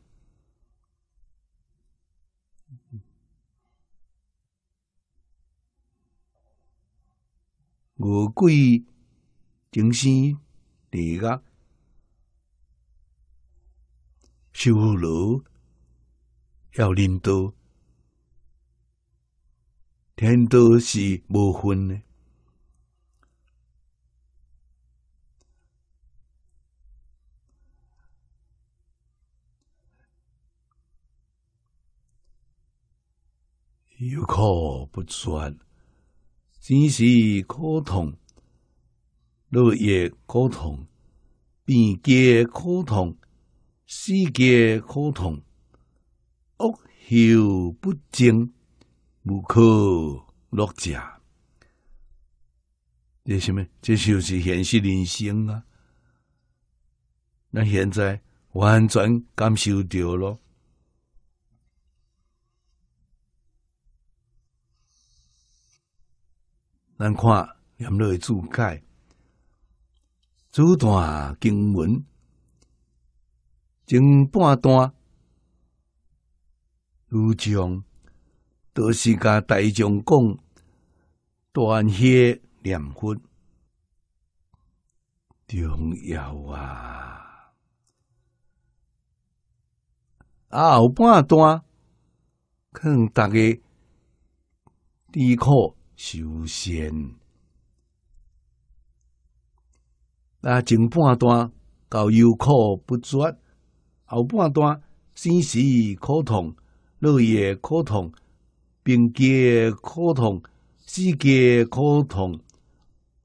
五鬼、正仙、地甲、修罗、妖灵道、天道是无分的，有可不算。只是苦痛，落叶苦痛，病家苦痛，世界苦痛，恶朽不精，无可落者。这是什么？这就是现实人生啊！咱现在完全感受到咯。咱看，连落的注解，主段经文前半段如将，都是甲大众讲断开念佛，重要啊！啊，后半段，可大家低靠。修仙，那前半段到有苦不绝，后半段心死苦痛，乐业苦痛，病疾苦痛，世界苦痛，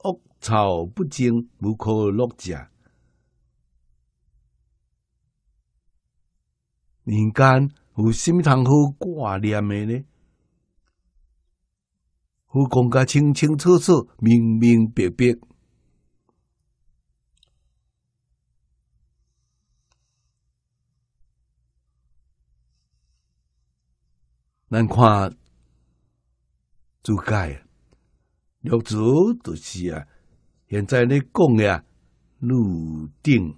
恶草不精，无可落者。人间有甚通好挂念的呢？我讲甲清清楚楚、明明白白。咱看主解啊，六祖就是啊，现在你讲呀，入定，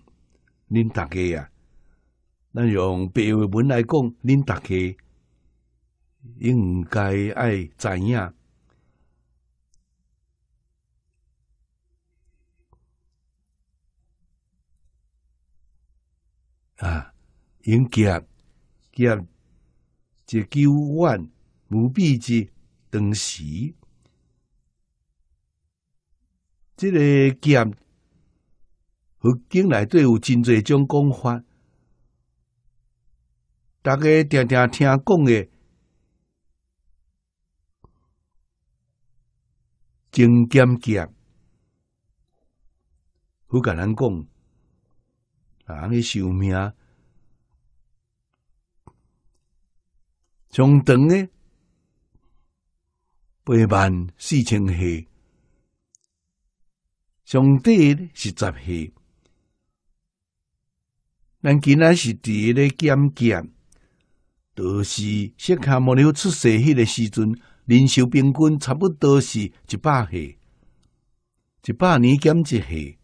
恁大家啊，咱用白话文来讲，恁大家应该爱知影。啊，用剑剑，一久远无比之当时。即个剑，佛经内底有真侪种讲法，大家听听听讲诶。真剑，剑佛甲咱讲。人诶寿命，上长诶八万四千岁，上短诶是十岁。咱今仔是第一个减减，都是先看末了出世迄个时阵，人寿平均差不多是一百岁，一百年减一岁。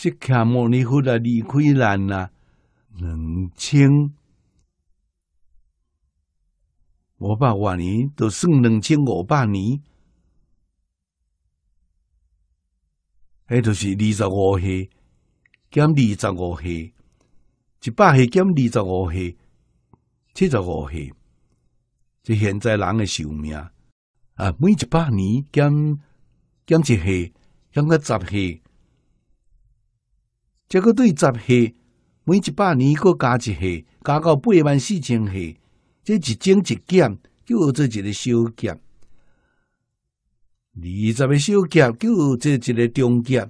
是看摩尼佛的离开咱啊两千五百万年都算两千五百年，迄著是二十五岁，减二十五岁，一百岁减二十五岁，七十五岁，即现在人的寿命啊，每一百年减减一岁，减个十岁。这个对十岁，每一百年佫加一岁，加到八万四千岁，这一增一减，叫做一个小减；二十个小减，叫做一个中减；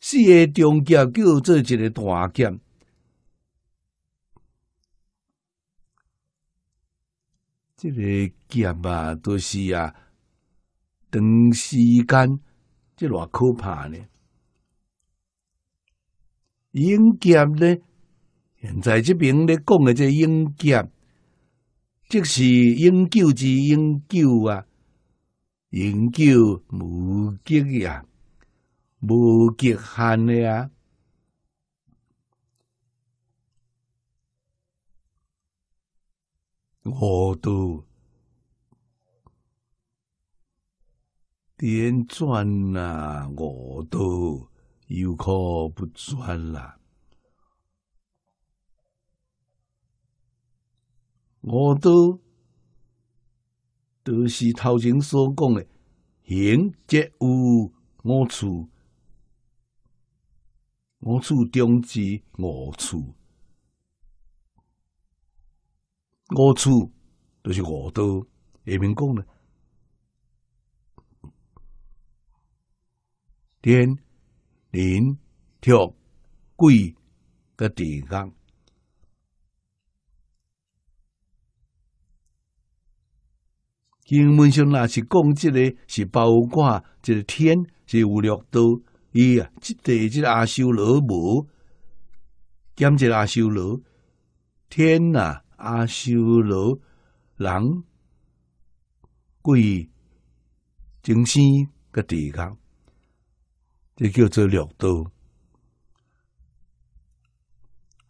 四个中减，叫做一个大减。这个减啊，都是啊，长时间，这偌可怕呢？永劫咧，现在这边咧讲的这永劫，即是永救之永救啊，永救无极呀，无极限的啊。五度点转啊，五度。有可不转啦！五刀都是头前所讲的，玄皆有五处，五处中级五处，五处都是五刀。下面讲了，天。人、天、鬼个地方，经文上那是讲，这个是包括这个天是有量道，伊啊，即地即阿修罗无，兼即阿修罗天呐，阿修罗人、鬼、众生个地方。也叫做绿道。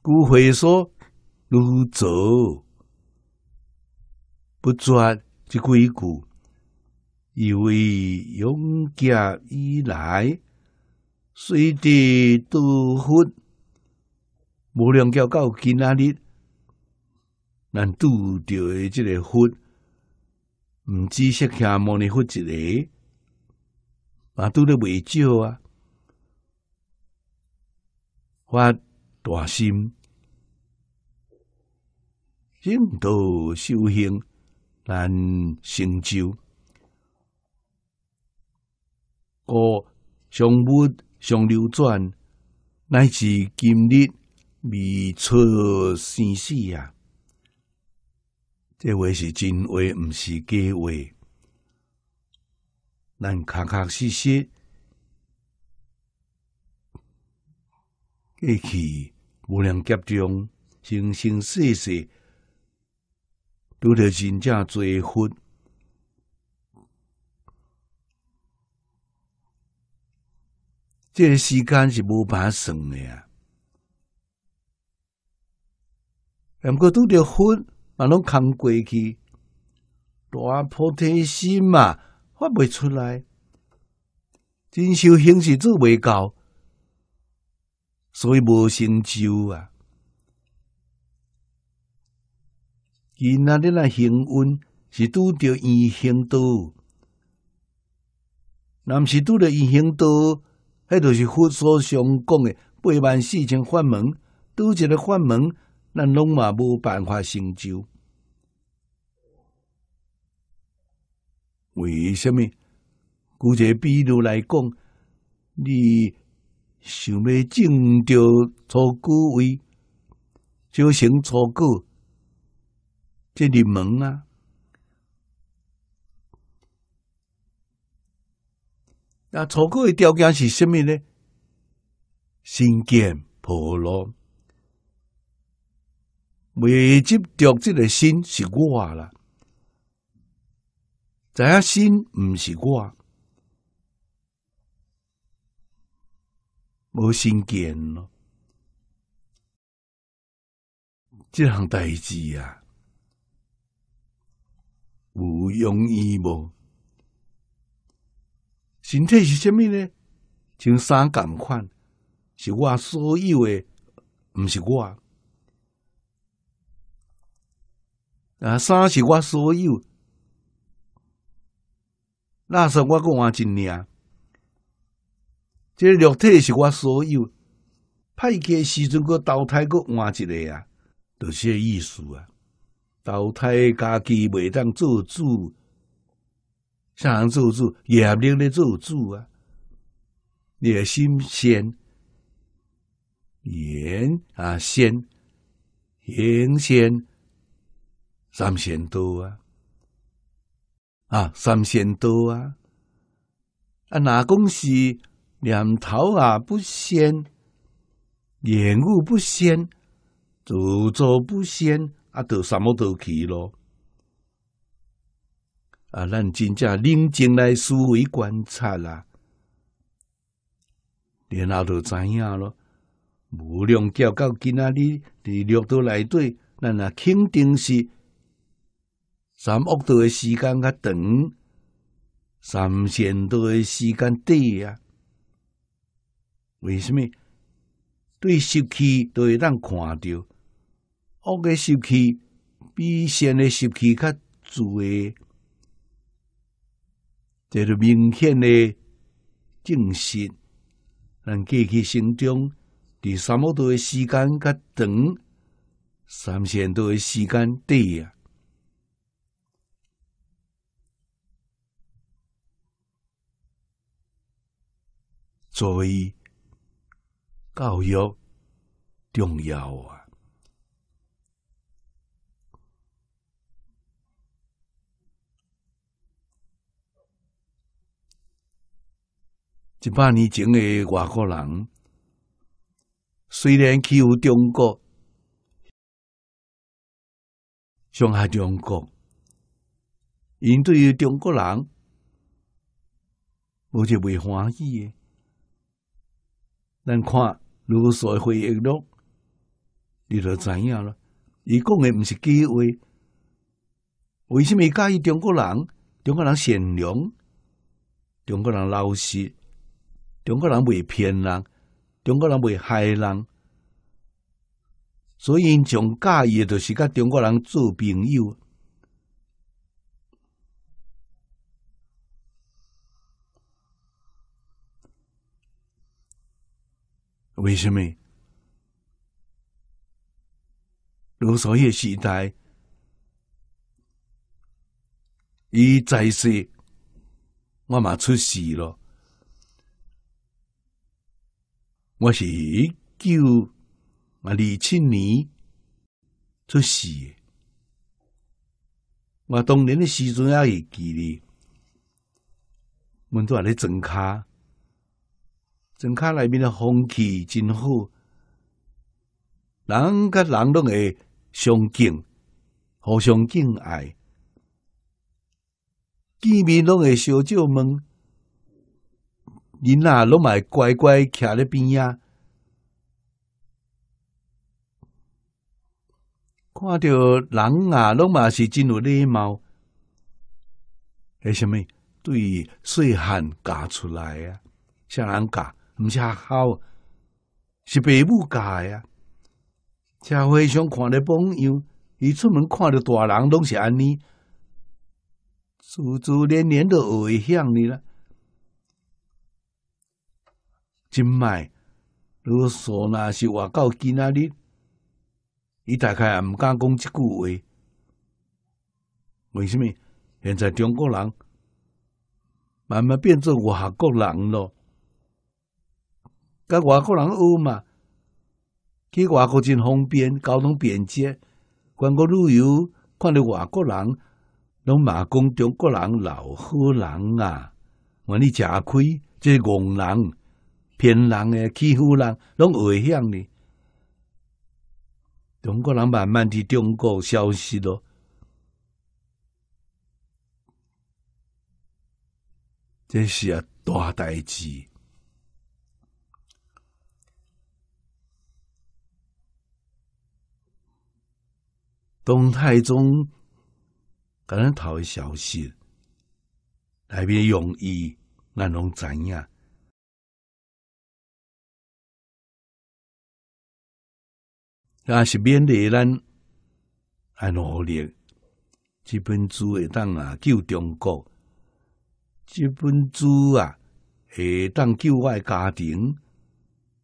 古会说如走不转即归故，以为永劫以来虽地多福，无量教告今日，咱拄着的即个福，毋知识下魔尼福一个，也拄咧未少啊。我大心，正道修行难成就，故常物常流转，乃至今日未出生死啊！这话是真话，毋是假话，咱确确实实。一去无量劫中，生生世世拄着真正做即这时间是无办法算的啊！两个拄着佛，嘛拢扛过去。大菩提心嘛，发未出来，真修行是做未到。所以无成就啊！今仔日来幸运是拄着异行道，是拄着异行道，迄著是佛所上讲的八万四千法门，拄一个法门，咱拢嘛无办法成就。为虾米？举个比如来讲，你。想要成就初果位，就成初果，这入门啊。那初果的条件是啥物呢？心见婆罗，未接着这个心是我啦。知影心不是我。无善见咯，即项代志啊，有容易。无？身体是虾米呢？像三感款，是我所有诶，毋是我啊，三是我所有。那说我讲换真领。这肉体是我所有，派去时阵，个淘汰，个换一个啊，都是个意思啊。淘汰家己袂当做主，啥人做主？业力咧做主啊！的心先，言啊先，业先，三千多啊！啊，三千多啊！啊，哪公司。念头啊不鲜，言语不鲜，动作不鲜，啊都什么都去咯。啊，咱真正冷静来思维观察啦，然后就知影咯。无量教到今仔日伫六道内底，咱啊肯定是三恶道诶时间较长，三善道诶时间短啊。为什么对湿气都会让看到恶的湿气比善的湿气较诶，这是明显的证实。咱过去生长，伫三漠对的时间较长，三前对诶时间短啊。作为教育重要啊！一百年前的外国人，虽然欺负中国，伤害中国，因对于中国人，无就未欢喜的，咱看。如果所回忆录，你就知影了。伊讲的毋是机会，为什么佮意中国人？中国人善良，中国人老实，中国人未骗人，中国人未害人，所以伊从佮意的就是佮中国人做朋友。为什么？我所以时代，一在说，我嘛出事了。我是一九啊二七年出事，我当年的时阵啊会记得，我们都还在装卡。真看内面的风气真好，人甲人拢会相敬，互相敬爱。见面拢会相著问，囡仔拢买乖乖徛咧边啊。看到人啊，拢嘛是真有礼貌，迄且咩对细汉教出来啊，啥人教。毋是学好，是爸母教啊。社会上看的榜样，伊出门看到大人，拢是安尼，祖祖连连都会像你啦。真歹，如果说那是活到今仔日，伊大概也毋敢讲即句话。为什么？现在中国人慢慢变做外国人咯。甲外国人学嘛，去外国真方便，交通便捷，外国旅游，看到外国人，拢骂讲中国人老好人啊！我你吃亏，这戆人，骗人诶，欺负人，拢会向呢。中国人慢慢伫中国消失咯，这是啊大代志。东太宗咱讨诶消息，那边用意咱拢知影。也是免得咱安努力。这本书会当啊救中国，这本书啊会当救我家庭，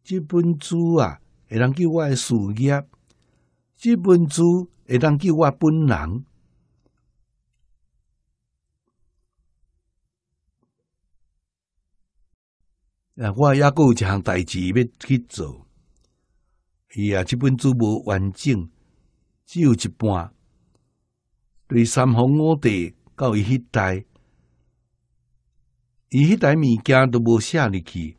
这本书啊会当救我事业，这本书。会当救我本人，啊！我也过有一项代志要去做。伊啊，这本书无完整，只有一半。对三皇五帝到伊迄代，伊迄代物件都无写入去，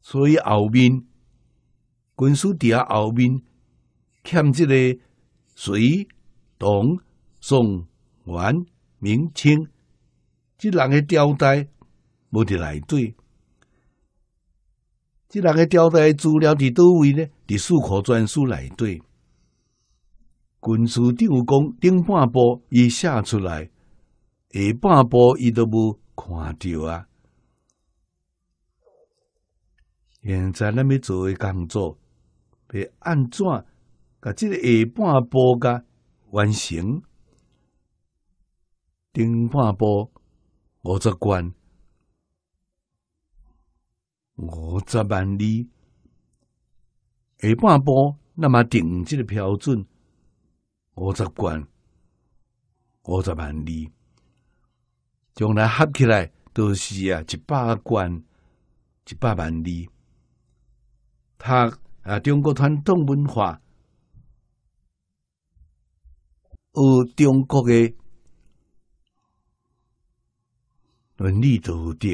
所以后面，军书底下后面。欠即个隋、唐、宋、元、明清，即人的交代无伫内底。即人的交代资料伫倒位呢？伫四库全书内底。军事长有功，顶半部伊写出来，下半部伊都无看着啊。现在咱要做的工作，要安怎？甲即个下半部甲完成，顶半部五十关，五十万里。下半部那么定这个标准，五十关，五十万里，将来合起来都是啊一百关，一百万里。他啊，中国传统文化。学中国诶。伦理道德，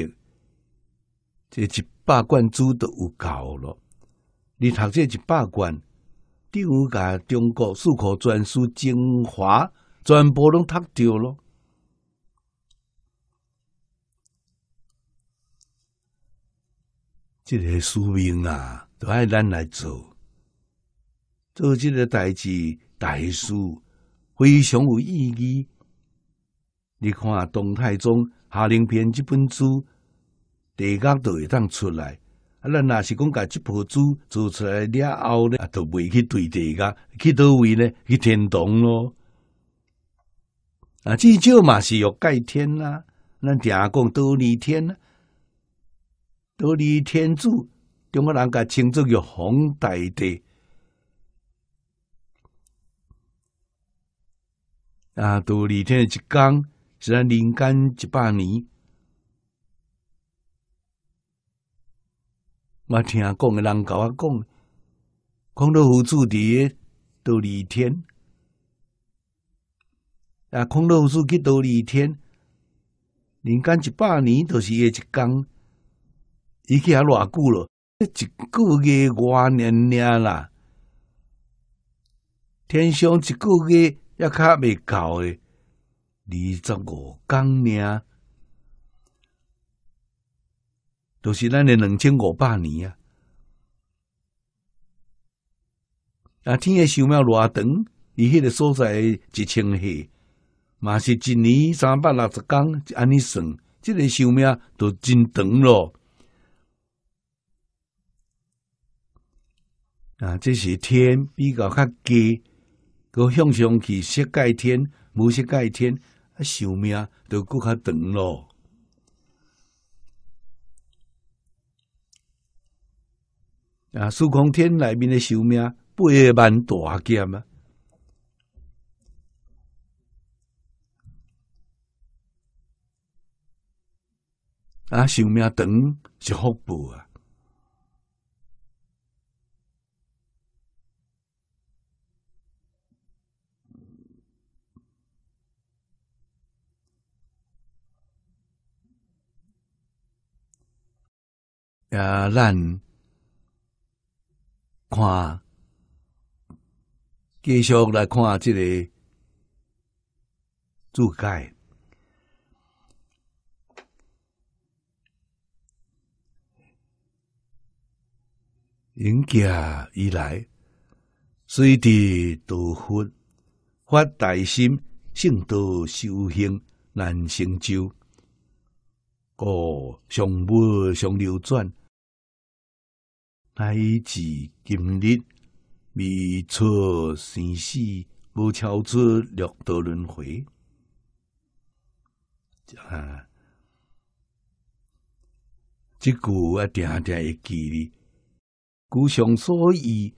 这一百贯书都有够咯。你读这一百贯，等于甲中国四库全书精华全部拢读掉咯。这个使命啊，都爱咱来做，做这个代志代事。非常有意义。你看《动态中夏令篇》这本书，地家都会当出来。啊，咱若是讲甲这部书做出来了后呢，都未去对地家，去到位呢，去天堂咯。啊，至少嘛是要盖天啦，咱听讲都立天呢，都天子中国人甲称作叫皇大地。啊，度二天一天，是咱人间一百年。我听讲的人甲我讲，孔老夫子诶度二天，啊，孔老夫子去度二天，人间一百年都是也一天，伊去遐偌久咯？一个月偌年年啦，天上一个月。也较未到诶，二十五公年，都是咱诶两千五百年啊！啊，天诶，寿命偌长，伊迄个所在一千岁，嘛是一年三百六十天，就安尼算，即个寿命都真长咯！啊，这是天比较较低。个向上去，色界天，无色界天啊，寿命都搁较长咯。啊，虚空天内面的寿命八万大劫啊！啊，寿命长是福报啊。呀，咱看，继续来看这个注解。永劫以来，虽地多福，发大心，信道修行难成就，果常无常流转。乃至今日，未出生死，无超出六道轮回。啊，这句我常常会记哩。故上所以，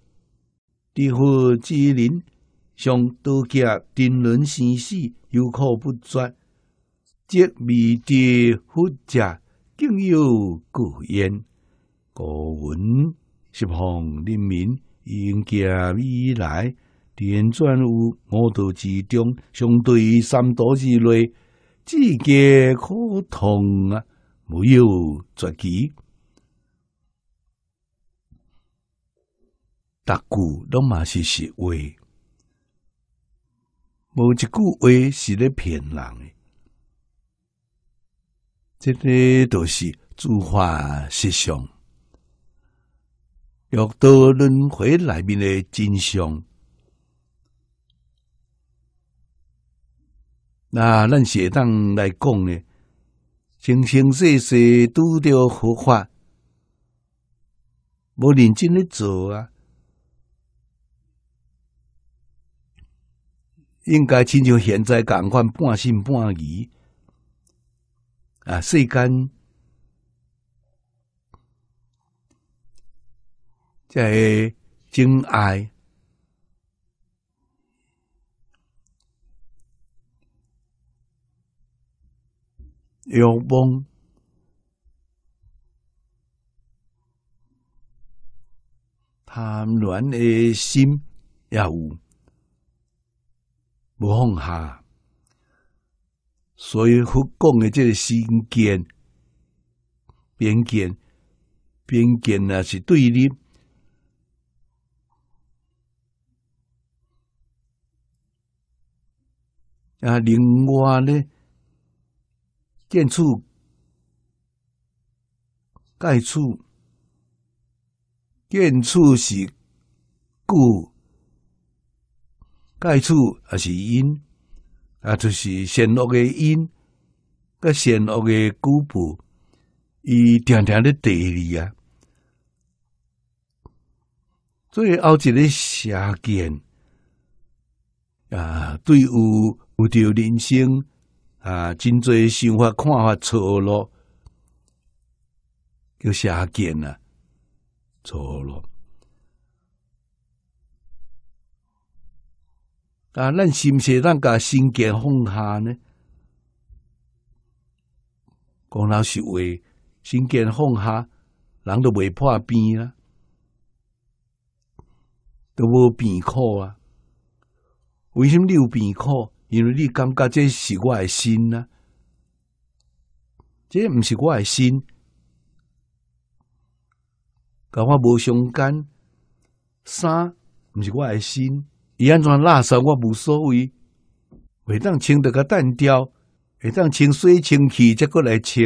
地火之人，上多劫定轮生死，犹可不绝；即未得佛者，更有古焉。古文。十方人民，从革命以来，辗转于五道之中，相对于三岛之内，只皆可通啊！没有绝技，达句拢嘛是实话，无一句话是咧骗人诶，这个都是诸法实相。要到轮回内面的真相，那咱适当来讲呢，情情世世拄着佛法，无认真咧做啊，应该亲像现在共款半信半疑啊，世间。在真爱、欲望、贪婪的心也有，不放下，所以佛讲的这个心见、边见、边见呢，是对立。啊！另外呢，建筑盖处，建处是故，盖处也是因，啊，就是善恶的因，个善恶的果报，伊定定的地立啊。最后一个下见啊，对无。有着人生啊，真侪想法看法错了，叫下贱啊，错了。啊，咱是毋是当甲心健放下呢？讲老实话，心健放下，人都袂破病啊，都无病苦啊。为什么有病苦？因为你感觉这是我的心呢，这不是我的心，甲我无相干。三不是我的心，伊安怎垃圾我无所谓，会当穿得个单调，会当穿水清气则过来穿，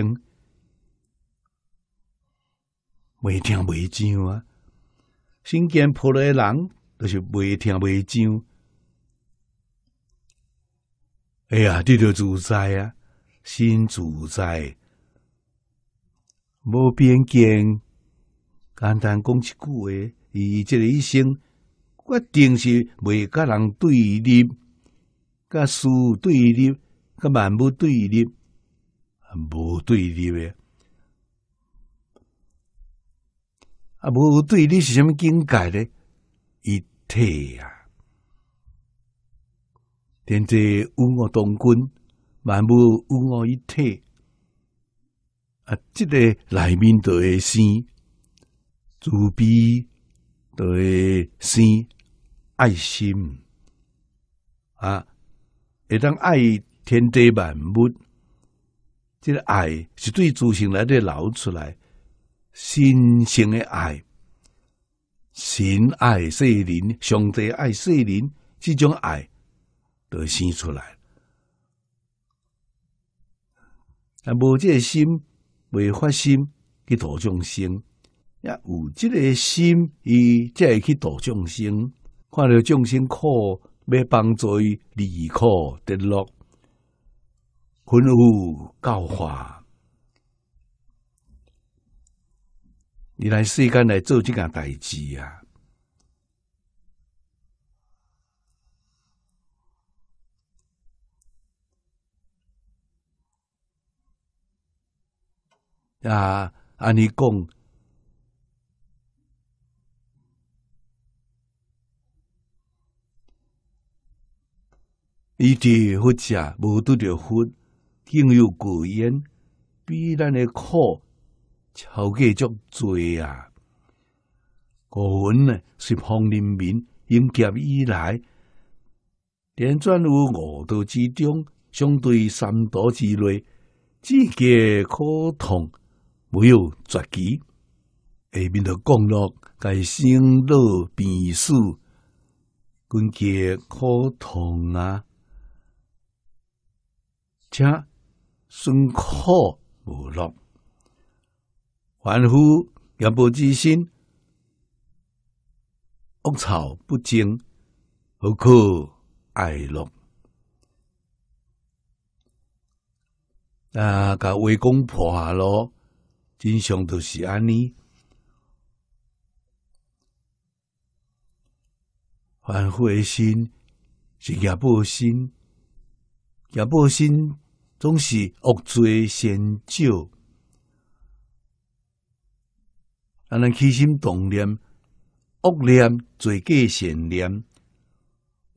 袂听袂上啊！身建破了的人著是袂听袂上。哎呀，这著自在啊，心自在，无边境。简单讲一句话，伊这个一生，决定是袂甲人对立，甲事对立，甲万物对立，无对立的。啊，无对立是什么境界呢？一体啊！天地万我同根，万物万我一体。啊，这个内面会生，慈悲，会生爱心。啊，会当爱天地万物，这个爱是对自先来的流出来，心性的爱，心爱世人，上帝爱世人，这种爱。而生出来，但无即个心未发心去度众生，也有即个心，伊会去度众生。看到众生苦，要帮助伊离苦得乐，丰悟教化，你来世间来做即件代志啊！啊！安尼讲，伊伫佛家无拄着佛，竟有鬼烟，比咱诶苦，超过足多啊！古文呢是方林民永劫以来，连转有五道之中，相对三道之内，即个可痛。不有绝期，下面的功劳该生老病死关节苦痛啊，且损刻无乐，凡夫也无自信，恶草不精，何可哀乐啊？甲话讲破咯。经常就是安尼，反悔心，是也不心，也不心，总是恶罪先少。安尼起心动念，恶念罪过先念。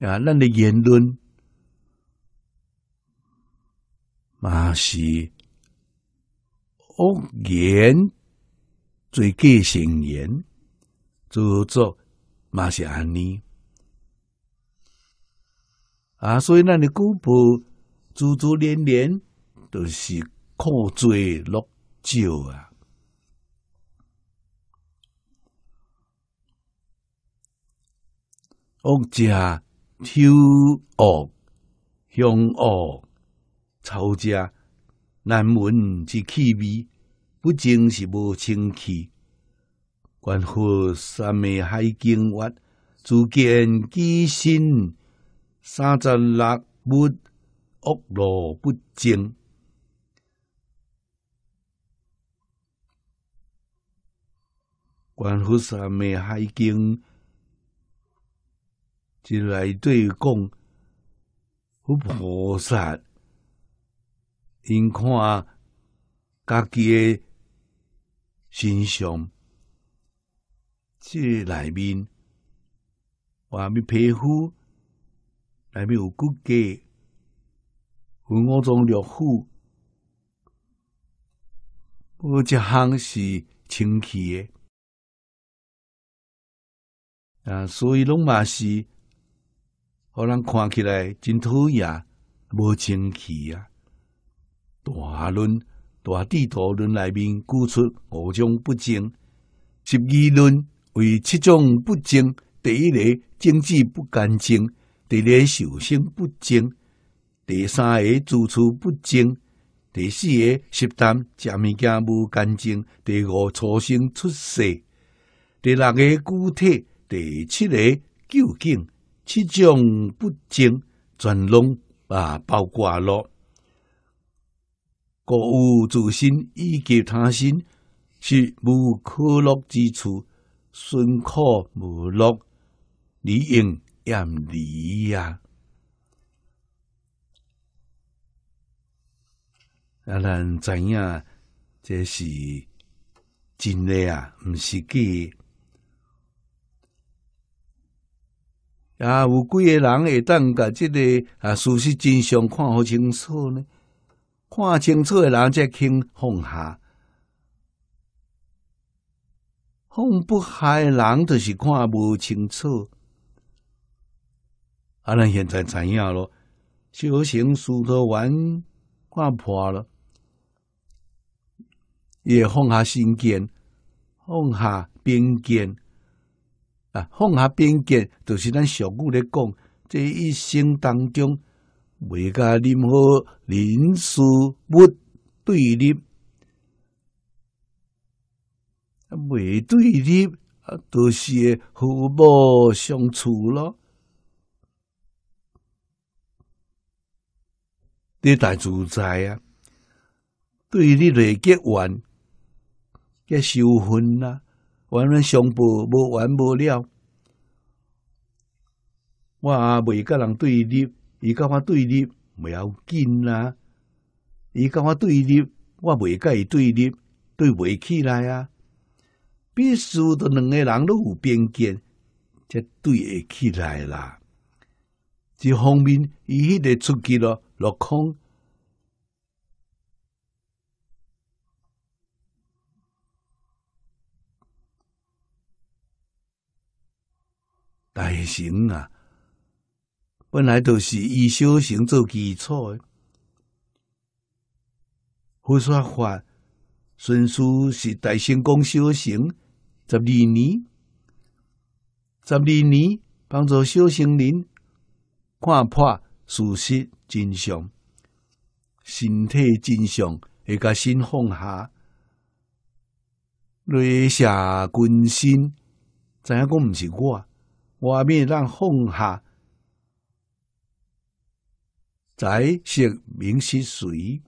啊，咱的言论，嘛是。恶言最过成言，做作嘛是安尼啊！所以咱的古婆自自连连都是靠罪落酒啊！恶家挑恶，凶恶仇家。南无是气味，不净是无清气。观乎三昧海经曰：自见己心，三十六物恶罗不净。观乎三昧海经，即来对讲，佛菩萨。因看家己诶身上，即内面，外面皮肤内面有骨骼，有五脏六腑，无一项是清气诶。啊，所以拢嘛是，互人看起来真讨厌，无清气啊。大论、大地图论内面，举出五种不精，十二论为七种不精。第一个，经济不干净；第二个，修性不净；第三个，住处不净；第四个，食啖食物件不干净；第五，粗生出世；第六个，具体；第七个，究竟七种不净，全拢啊包括了。各有主心，以及他心，是无可乐之处，顺可无乐，理应验离呀。啊，咱知影这是真的啊，毋是假。啊，有几个人会当甲即个啊事实真相看好清楚呢？看清楚诶人则肯放下，放不开诶人就是看无清楚。啊，咱现在知影咯，修行、书都完，看破了，也放下心间，放下边见。啊，放下边见，就是咱俗语咧讲，这一生当中。未甲任何人事物对立，啊，袂对立啊，都是和睦相处咯。你大自在啊，对你来结缘、结修缘啦，完完相报无完无了，我啊袂甲人对立。伊甲我对立袂要紧啦，伊甲我对立，我袂甲伊对立，对袂起来啊。必须着两个人都有边界，才对会起来啦。一方面，伊迄个出去咯，落空，大行啊。本来都是以修行做基础，的。菩说法，孙师是大仙公修行十二年，十二年帮助修行人看破事实真相，身体真相，会甲心放下，泪下君心，知影讲毋是我，我咩让放下。才色名识水，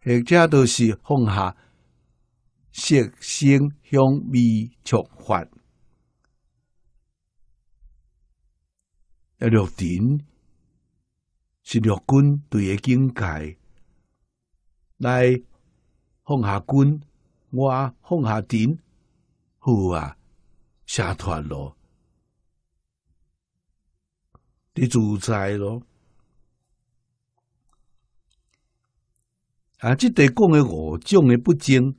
或者都是放下色声香味触法，六点是六军对的境界，来放下军，我放下点，好啊，下团了。你自在咯，啊！即地讲诶五种诶不精，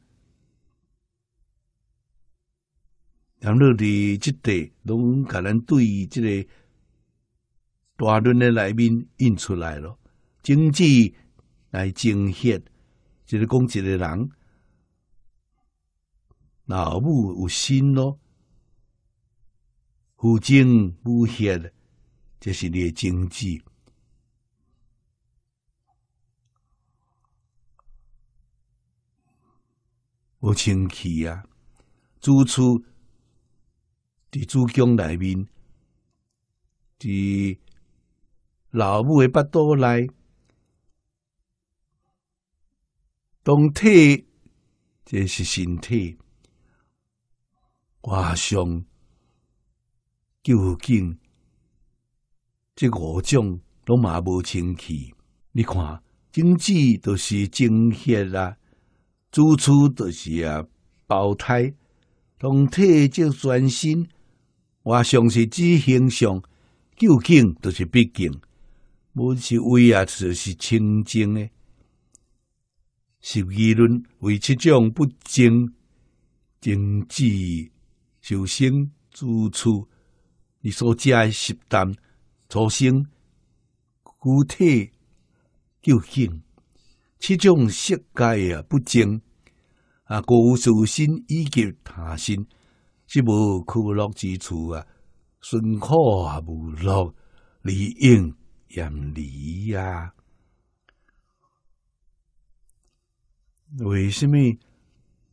然后的即地，拢可能对即个大论诶内面印出来咯，经济来精血，就是讲一个人，毫无有心咯，不精无血。这是你经济，我清气啊！住处在珠江内面，在老母的肚内，身体这是身体，外上究竟？这五种都嘛无清气，你看，经济都是精血啦，支出都是啊胞胎，同体即全身，我上是指形象，究竟都是毕竟，不是威啊，就是清净诶。是二论为七种不净，经济、修身、支出，你食加适当。初心、固体、究竟，七种色界啊不净啊，固守性以及他心是无苦乐之处啊，顺苦啊无乐，离应远离呀。为什么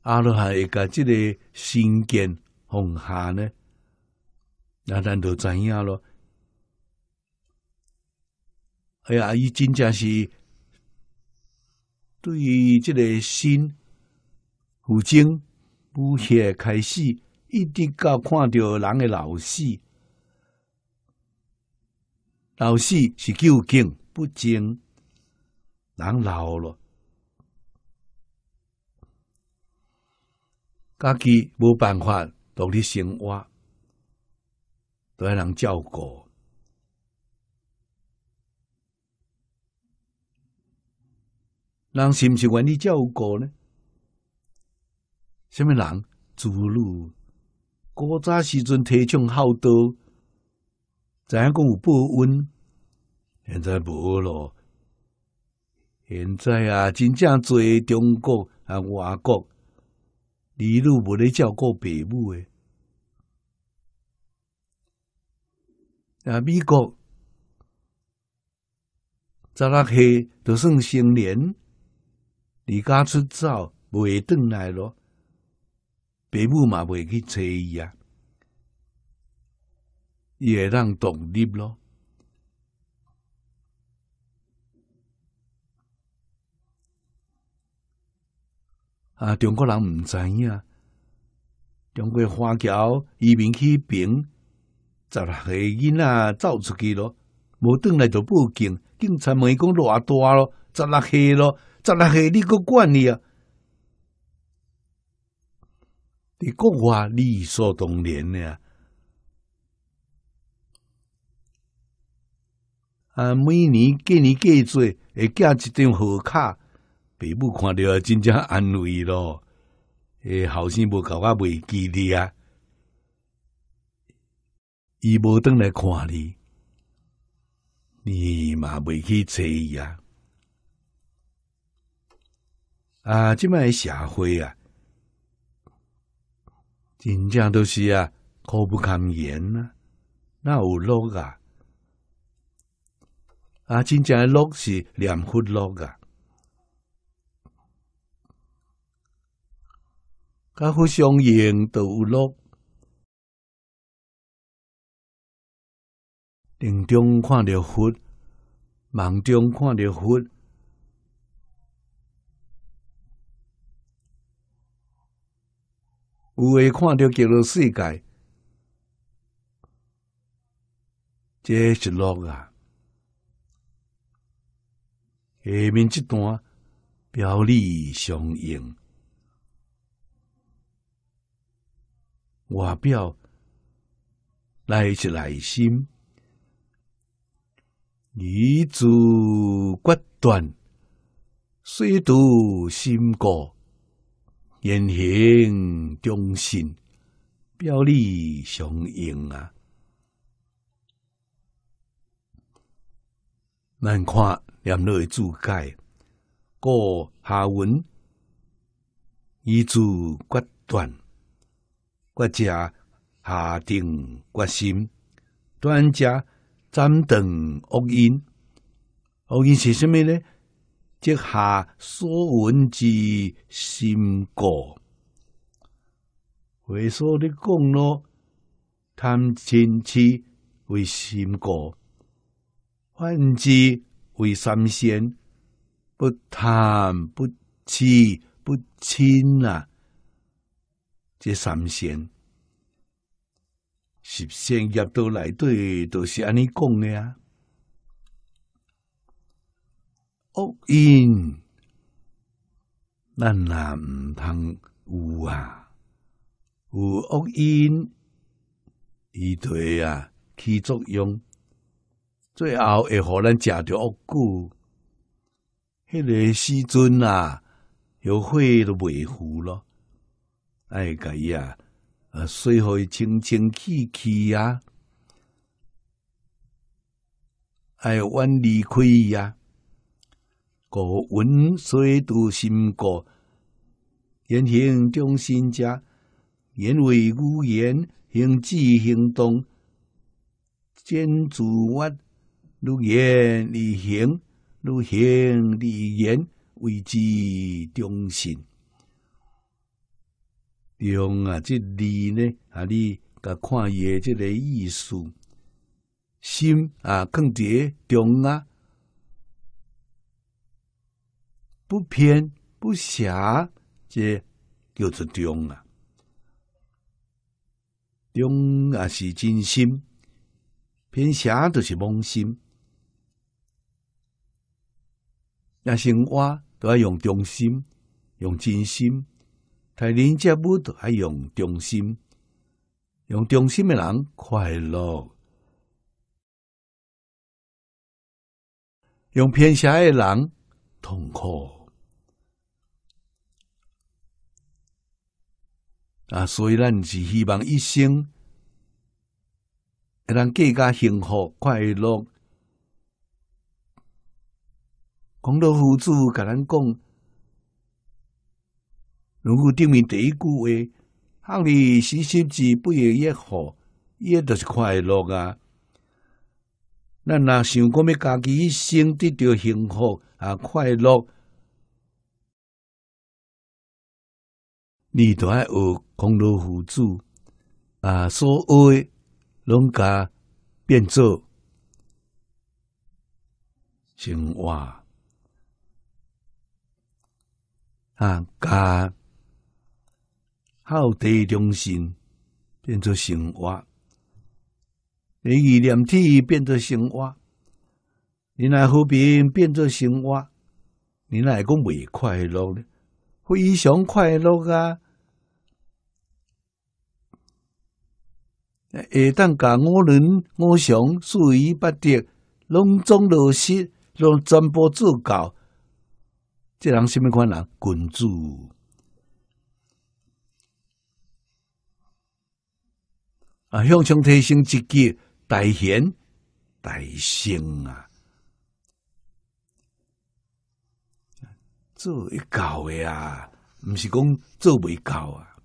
阿罗汉会个这个心见放下呢？那咱就知影咯。哎呀，伊真正是对于即个新不精、不学开始，一直到看着人诶老死，老死是究竟不精，人老了，家己无办法独你生活，都要人照顾。人是毋是愿意照顾呢？什么人子女？古早时阵提倡孝道，知影讲有报恩？现在无咯。现在啊，真正做中国啊外国，儿女无咧照顾父母诶。啊，美国十六岁就算成年。离家出走，未会回来咯。爸母嘛未去找伊啊，伊会当独立咯。啊，中国人毋知影，中国华侨移民去边，十六岁囡仔走出去咯，无回来就报警，警察问伊讲偌大咯，十六岁咯。十六岁你去管你啊？你讲话理所当然的啊！啊，每年过年过节，会寄一张贺卡，父母看了真正安慰咯。诶，后生无搞，我袂记得啊。伊无当来看你，你嘛袂去找伊啊。啊，今诶社会啊，真正都是啊，苦不堪言啊，那有乐啊？啊，真正乐是念佛乐啊。甲互相应都有乐，定中看着佛，梦中看着佛。有诶看到极乐世界，这是哪啊！下面这段表里相应，外表来自内心，以做决断，虽读心过。言行忠信，表里相应啊！难看两泪注解，故下文以助决断，决家下定决心，断家斩断恶因。恶因是甚物呢？即下所闻之心故。为所的讲咯，贪嗔痴为心故，反之为三贤，不贪不痴不亲啊，这三贤，十声入到来对，都是安尼讲的啊。恶因，咱也毋通有啊！有恶因，伊对啊起作用，最后会互咱食着恶果。迄个时阵啊，有血都袂糊咯。爱甲伊啊，啊，洗互伊清清气气啊。哎，阮离开伊啊。古文虽读心过，言行中心者，言为语言，行即行动，见自我，如言而行，如行而言，谓之中心。中啊，这字呢？啊，你甲看伊诶，即个意思。心啊，更诶中啊。不偏不狭，这叫做中啊。中啊是真心，偏狭就是妄心。那些我都要用中心，用真心。待人家不都要用中心，用中心的人快乐，用偏狭的人痛苦。啊，所以咱是希望一生，让更加幸福、快乐。讲到佛祖甲咱讲，如果顶面第一句话，让你时时之不悦悦好，依个就是快乐啊。咱若想讲要家己一生得到幸福啊，快乐。你都爱学功乐辅助啊，所有的拢甲变做生活啊，甲好地中心变做生活，你二念体变做生活，你来和平变做生活，你来讲未快乐呢？非常快乐啊！下等甲五伦五常，四夷八德，拢总落实，拢全部做到。即人虾米款啊？君子啊，向上提升一级，大贤大圣啊，做会到诶啊，毋是讲做未到啊。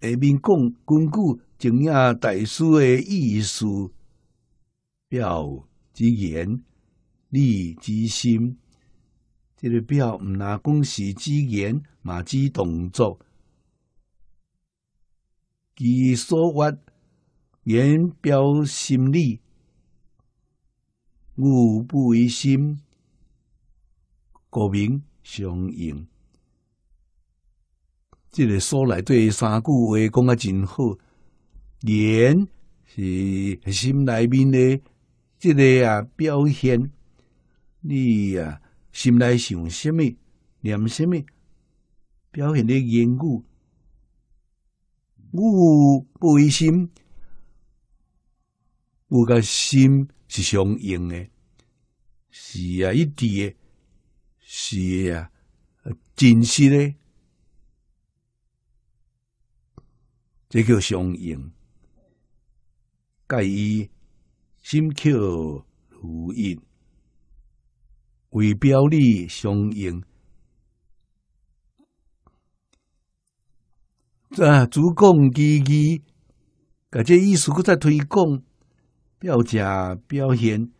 下面讲根据正雅大师的意思，表之言，立之心，即个表毋拿公式之言，嘛之动作，其所发言表心理，无不为心，故名相应。这个说来对三句话讲啊，真好。言是心里面的这个啊表现，你啊心内想什么，念什么，表现的言语，我背心，我甲心是相应的，是啊，一的，是啊，真实的。这叫相应，盖伊心口如一为表里相应。这主讲几句，个这意思再推广，表加表现，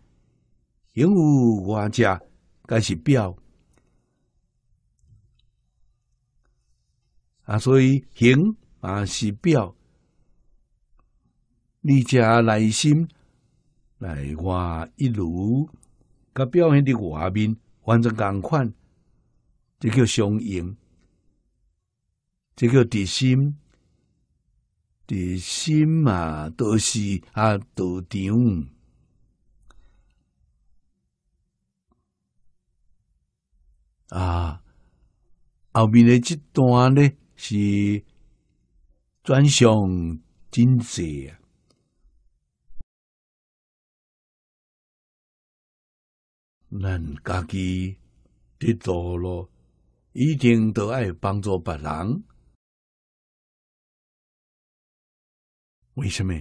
形无画家该是表啊，所以形。啊，是表，你遮内心内话一如，甲表面的画面完全共款，这叫相应，这叫底心，底心嘛都是啊都场。啊，后面的这段呢是。专想尽责，咱家己得到落一定都爱帮助别人。为什么？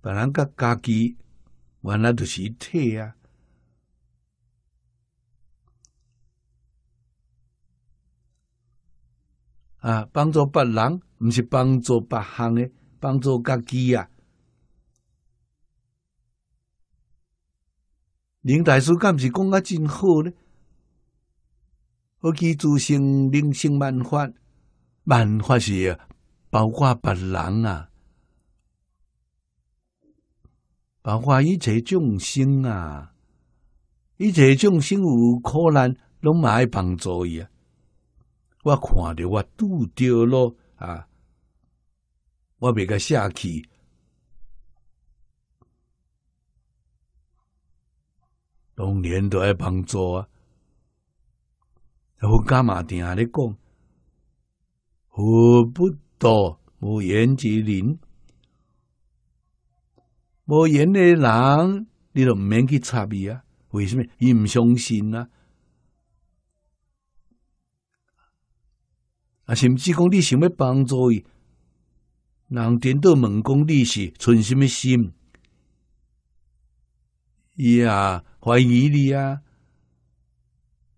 别人甲家己原来就是一体啊。啊，帮助别人，毋是帮助别行诶，帮助家己啊。林大师毋是讲啊真好咧，我记住生人生万法，万法是包括别人啊，包括一切众生啊，一切众生有苦难，拢爱帮助伊啊。我看着我拄着咯啊，我袂甲下去。当年都爱帮助啊。我干嘛听你讲？何不到无言吉人，无言的人，你都免去插伊啊？为什么？伊毋相信啊？啊！甚至讲，你想要帮助伊，人颠倒问讲，你是存什么心？伊啊怀疑你啊！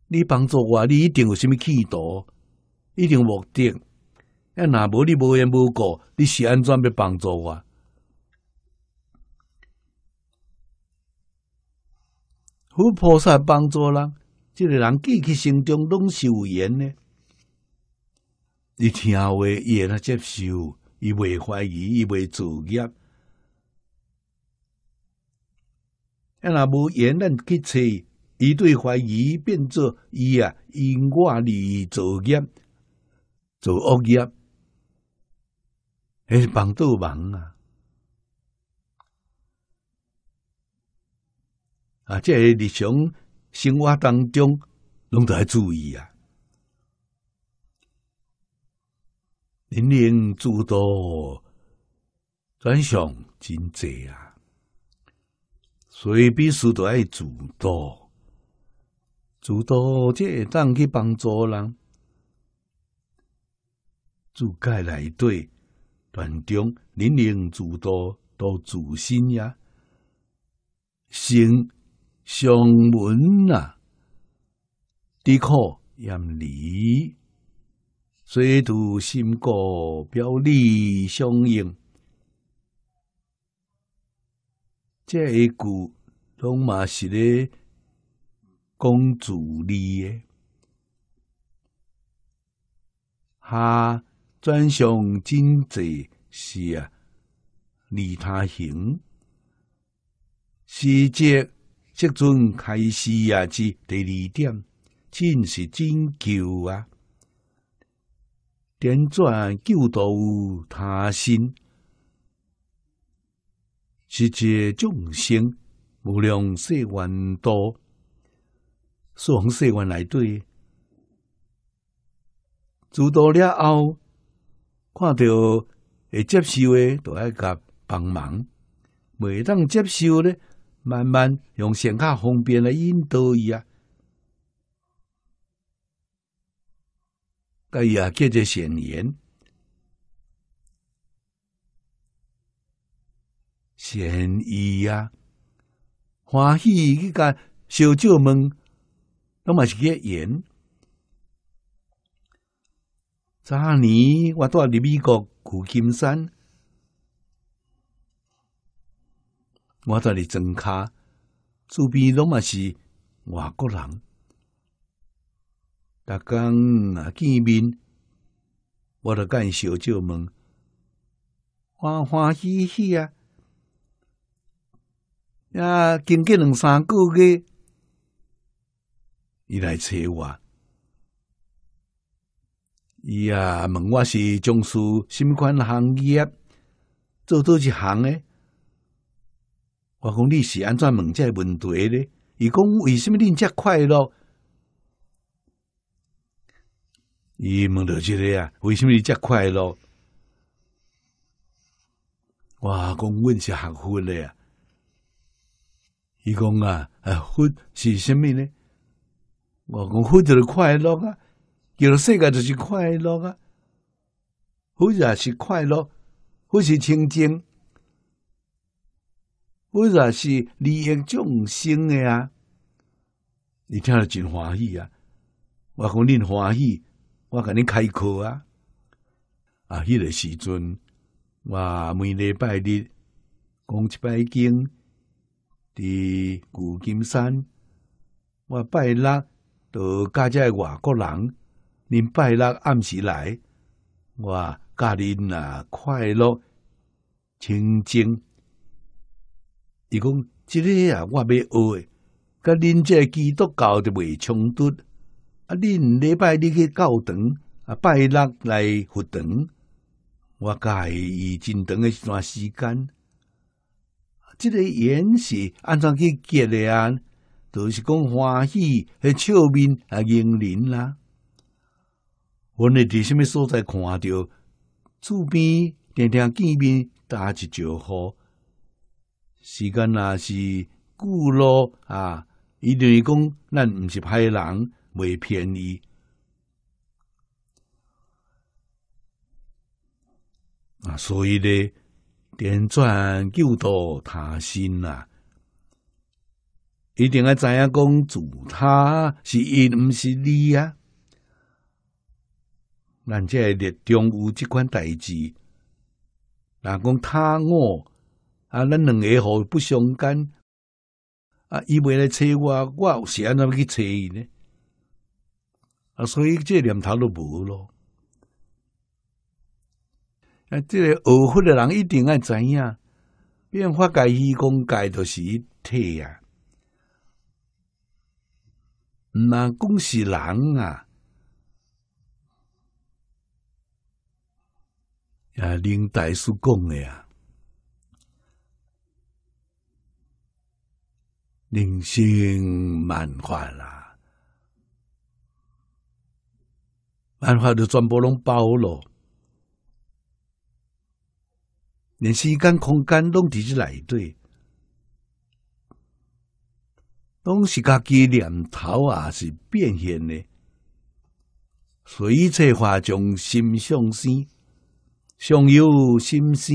你帮助我，你一定有什么企图，一定目的。啊，那无你无缘无故，你是安怎要帮助我？佛菩萨帮助人，这个人记去心中，拢是有缘的。你听话，伊会来接受，伊袂怀疑，伊袂自业。啊，若无言论去测，伊对怀疑变做伊啊，因我而自造业，做恶业，诶，帮倒忙啊！啊，即个日常生活当中，拢得爱注意啊。人人诸多，真相真济啊，所以必须都爱主多，主多才会当去帮助人，主盖来对，团中人人诸多都主心呀，新上文啊，依靠人民。水土心固，表里相应。这一句，拢嘛是咧，讲主理诶。哈专向真侪是啊，利他行。细节即阵开始啊，至第二点，真是真旧啊。点转救度他心，世界众生无量世万多，双世万来对。做到了后，看到会接受的都爱甲帮忙，未当接受呢，慢慢用上较方便来引导伊啊。伊也叫做善言善语啊，欢喜去甲小舅问，拢嘛是叫言。早年我住伫美国旧金山，我住伫真卡，厝边拢嘛是外国人。逐刚啊，见面，我甲伊小舅问，欢欢喜喜啊！呀，经过两三个月，伊来找我，伊啊问我是从事什么款行业，做多一行诶。我讲你是安怎问这问题呢？伊讲为什么你遮快乐？伊问到即个啊，为什么你遮快乐？我讲阮是幸福嘞啊！伊讲啊，啊，福是虾米呢？我讲福就是快乐啊，叫了世界就是快乐啊。福也是快乐，福是清净，福也是利益众生的啊！你听了真欢喜啊！我讲恁欢喜。我甲你开课啊！啊，迄个时阵，我每礼拜日讲一摆经，伫旧金山，我拜六都加些外国人，恁拜六暗时来，我教恁啊，快乐清净。伊讲，即个啊，我学诶，甲恁这基督教就袂冲突。啊！恁礼拜日去教堂，啊，拜六来学堂，我家伊真长诶一段时间。即个演是安怎去结诶啊，著是讲欢喜、笑面啊、迎人啦。阮你伫什么所在看着厝边定定见面打一招呼，时间若是久咯啊，伊等于讲咱毋是歹人。未便宜啊！所以咧，点转救度他心啦，一定要知影讲主他是因，毋是你啊！咱个列中有即款代志，人讲他我啊？咱两个互不相干啊？伊袂来找我，我有时安怎去找伊呢？啊，所以这念头都无咯。啊，这个学佛的人一定爱知影，变化改气功改到是一体啊。那恭喜人啊，啊，林大师讲的呀，人心慢坏啊。万法都全部拢包了，连时间、空间拢伫即内底，拢是家己念头啊，是变现的。所以这话，从心上思，上有心思，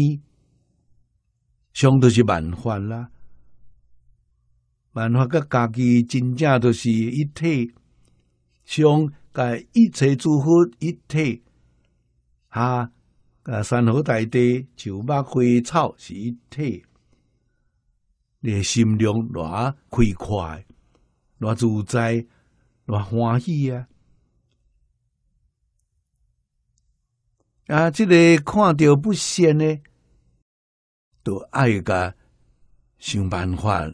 上都是万法啦。万法甲家己真正都是一体，想。该一切诸佛一体，哈！山河大地、树木花草是一体。你心灵偌开阔，偌自在，偌欢喜啊！啊，这个看到不仙呢，都爱个想办法，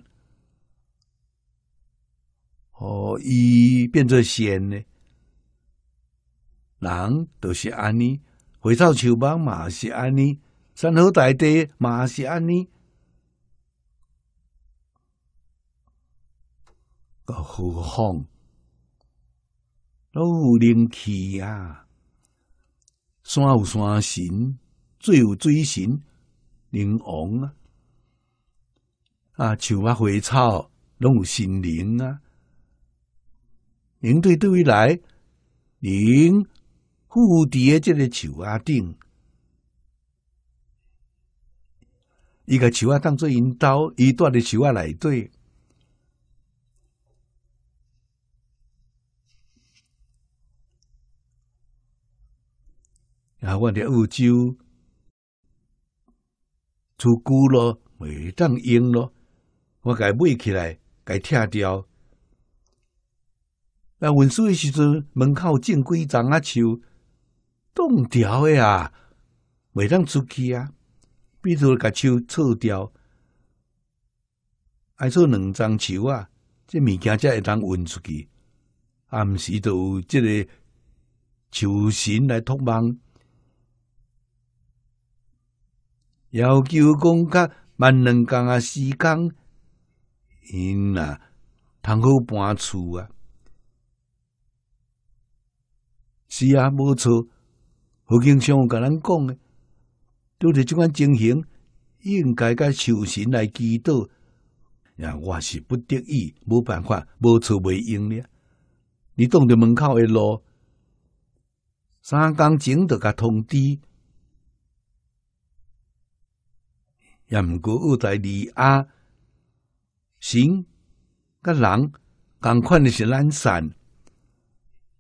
哦，伊变成仙呢？人都是安尼，花草、树、木嘛是安尼，山河大地嘛是安尼。个好风，拢有灵气啊！山有山神，水有水神，灵王啊！啊，树啊、花草拢有心灵啊！您对对未来，您。蝴蝶即个树啊，顶伊个树啊当做引导，伊住伫树啊内底。啊，阮伫澳洲，做久咯，袂当英咯，我甲伊买起来，甲伊拆掉。来运输诶时阵，门口种几丛啊树。冻掉的啊，未当出去啊。比如甲树错掉，爱做两张桥啊，这物件才会当运出去。暗时有即个桥身来托梦，要求讲较慢两工啊，四工。因啊，通好搬厝啊，是啊，无错。何经生甲咱讲呢？拄着即款情形，应该甲求神来祈祷，也我是不得已，无办法，无处未用咧。你挡在门口一路三更前就甲通知，也毋过澳在离亚，先甲人，共款的是懒散，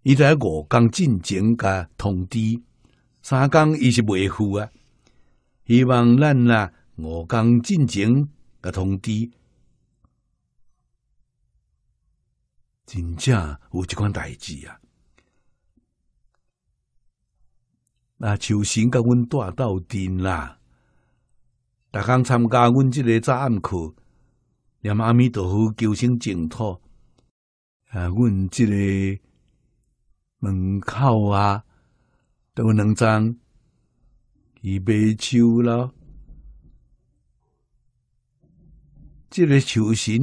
伊在五更进前甲通知。三江伊是未赴啊，希望咱啊五江进前甲通知，真正有即款代志啊！那求神甲阮带到阵啦，逐天参加阮即个早暗课，连阿弥陀佛求生净土啊，阮即个门口啊。斗两张，伊袂笑咯。即个求神，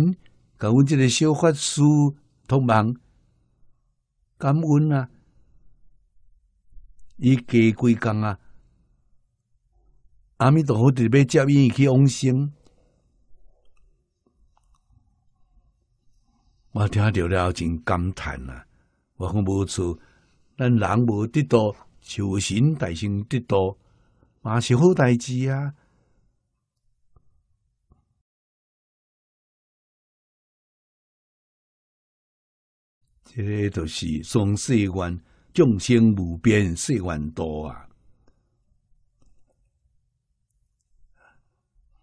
甲阮即个小法师通忙感恩啊！伊过几工啊？阿弥陀佛，特要接伊去往生。我听到了真感叹啊！我讲无错，咱人无得多。修行大圣得道，嘛是好代志啊！这个就是双世缘，众生无边，世愿多啊！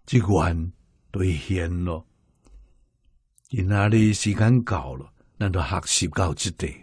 这缘兑现了，今仔日时间到了？咱道学习到这点？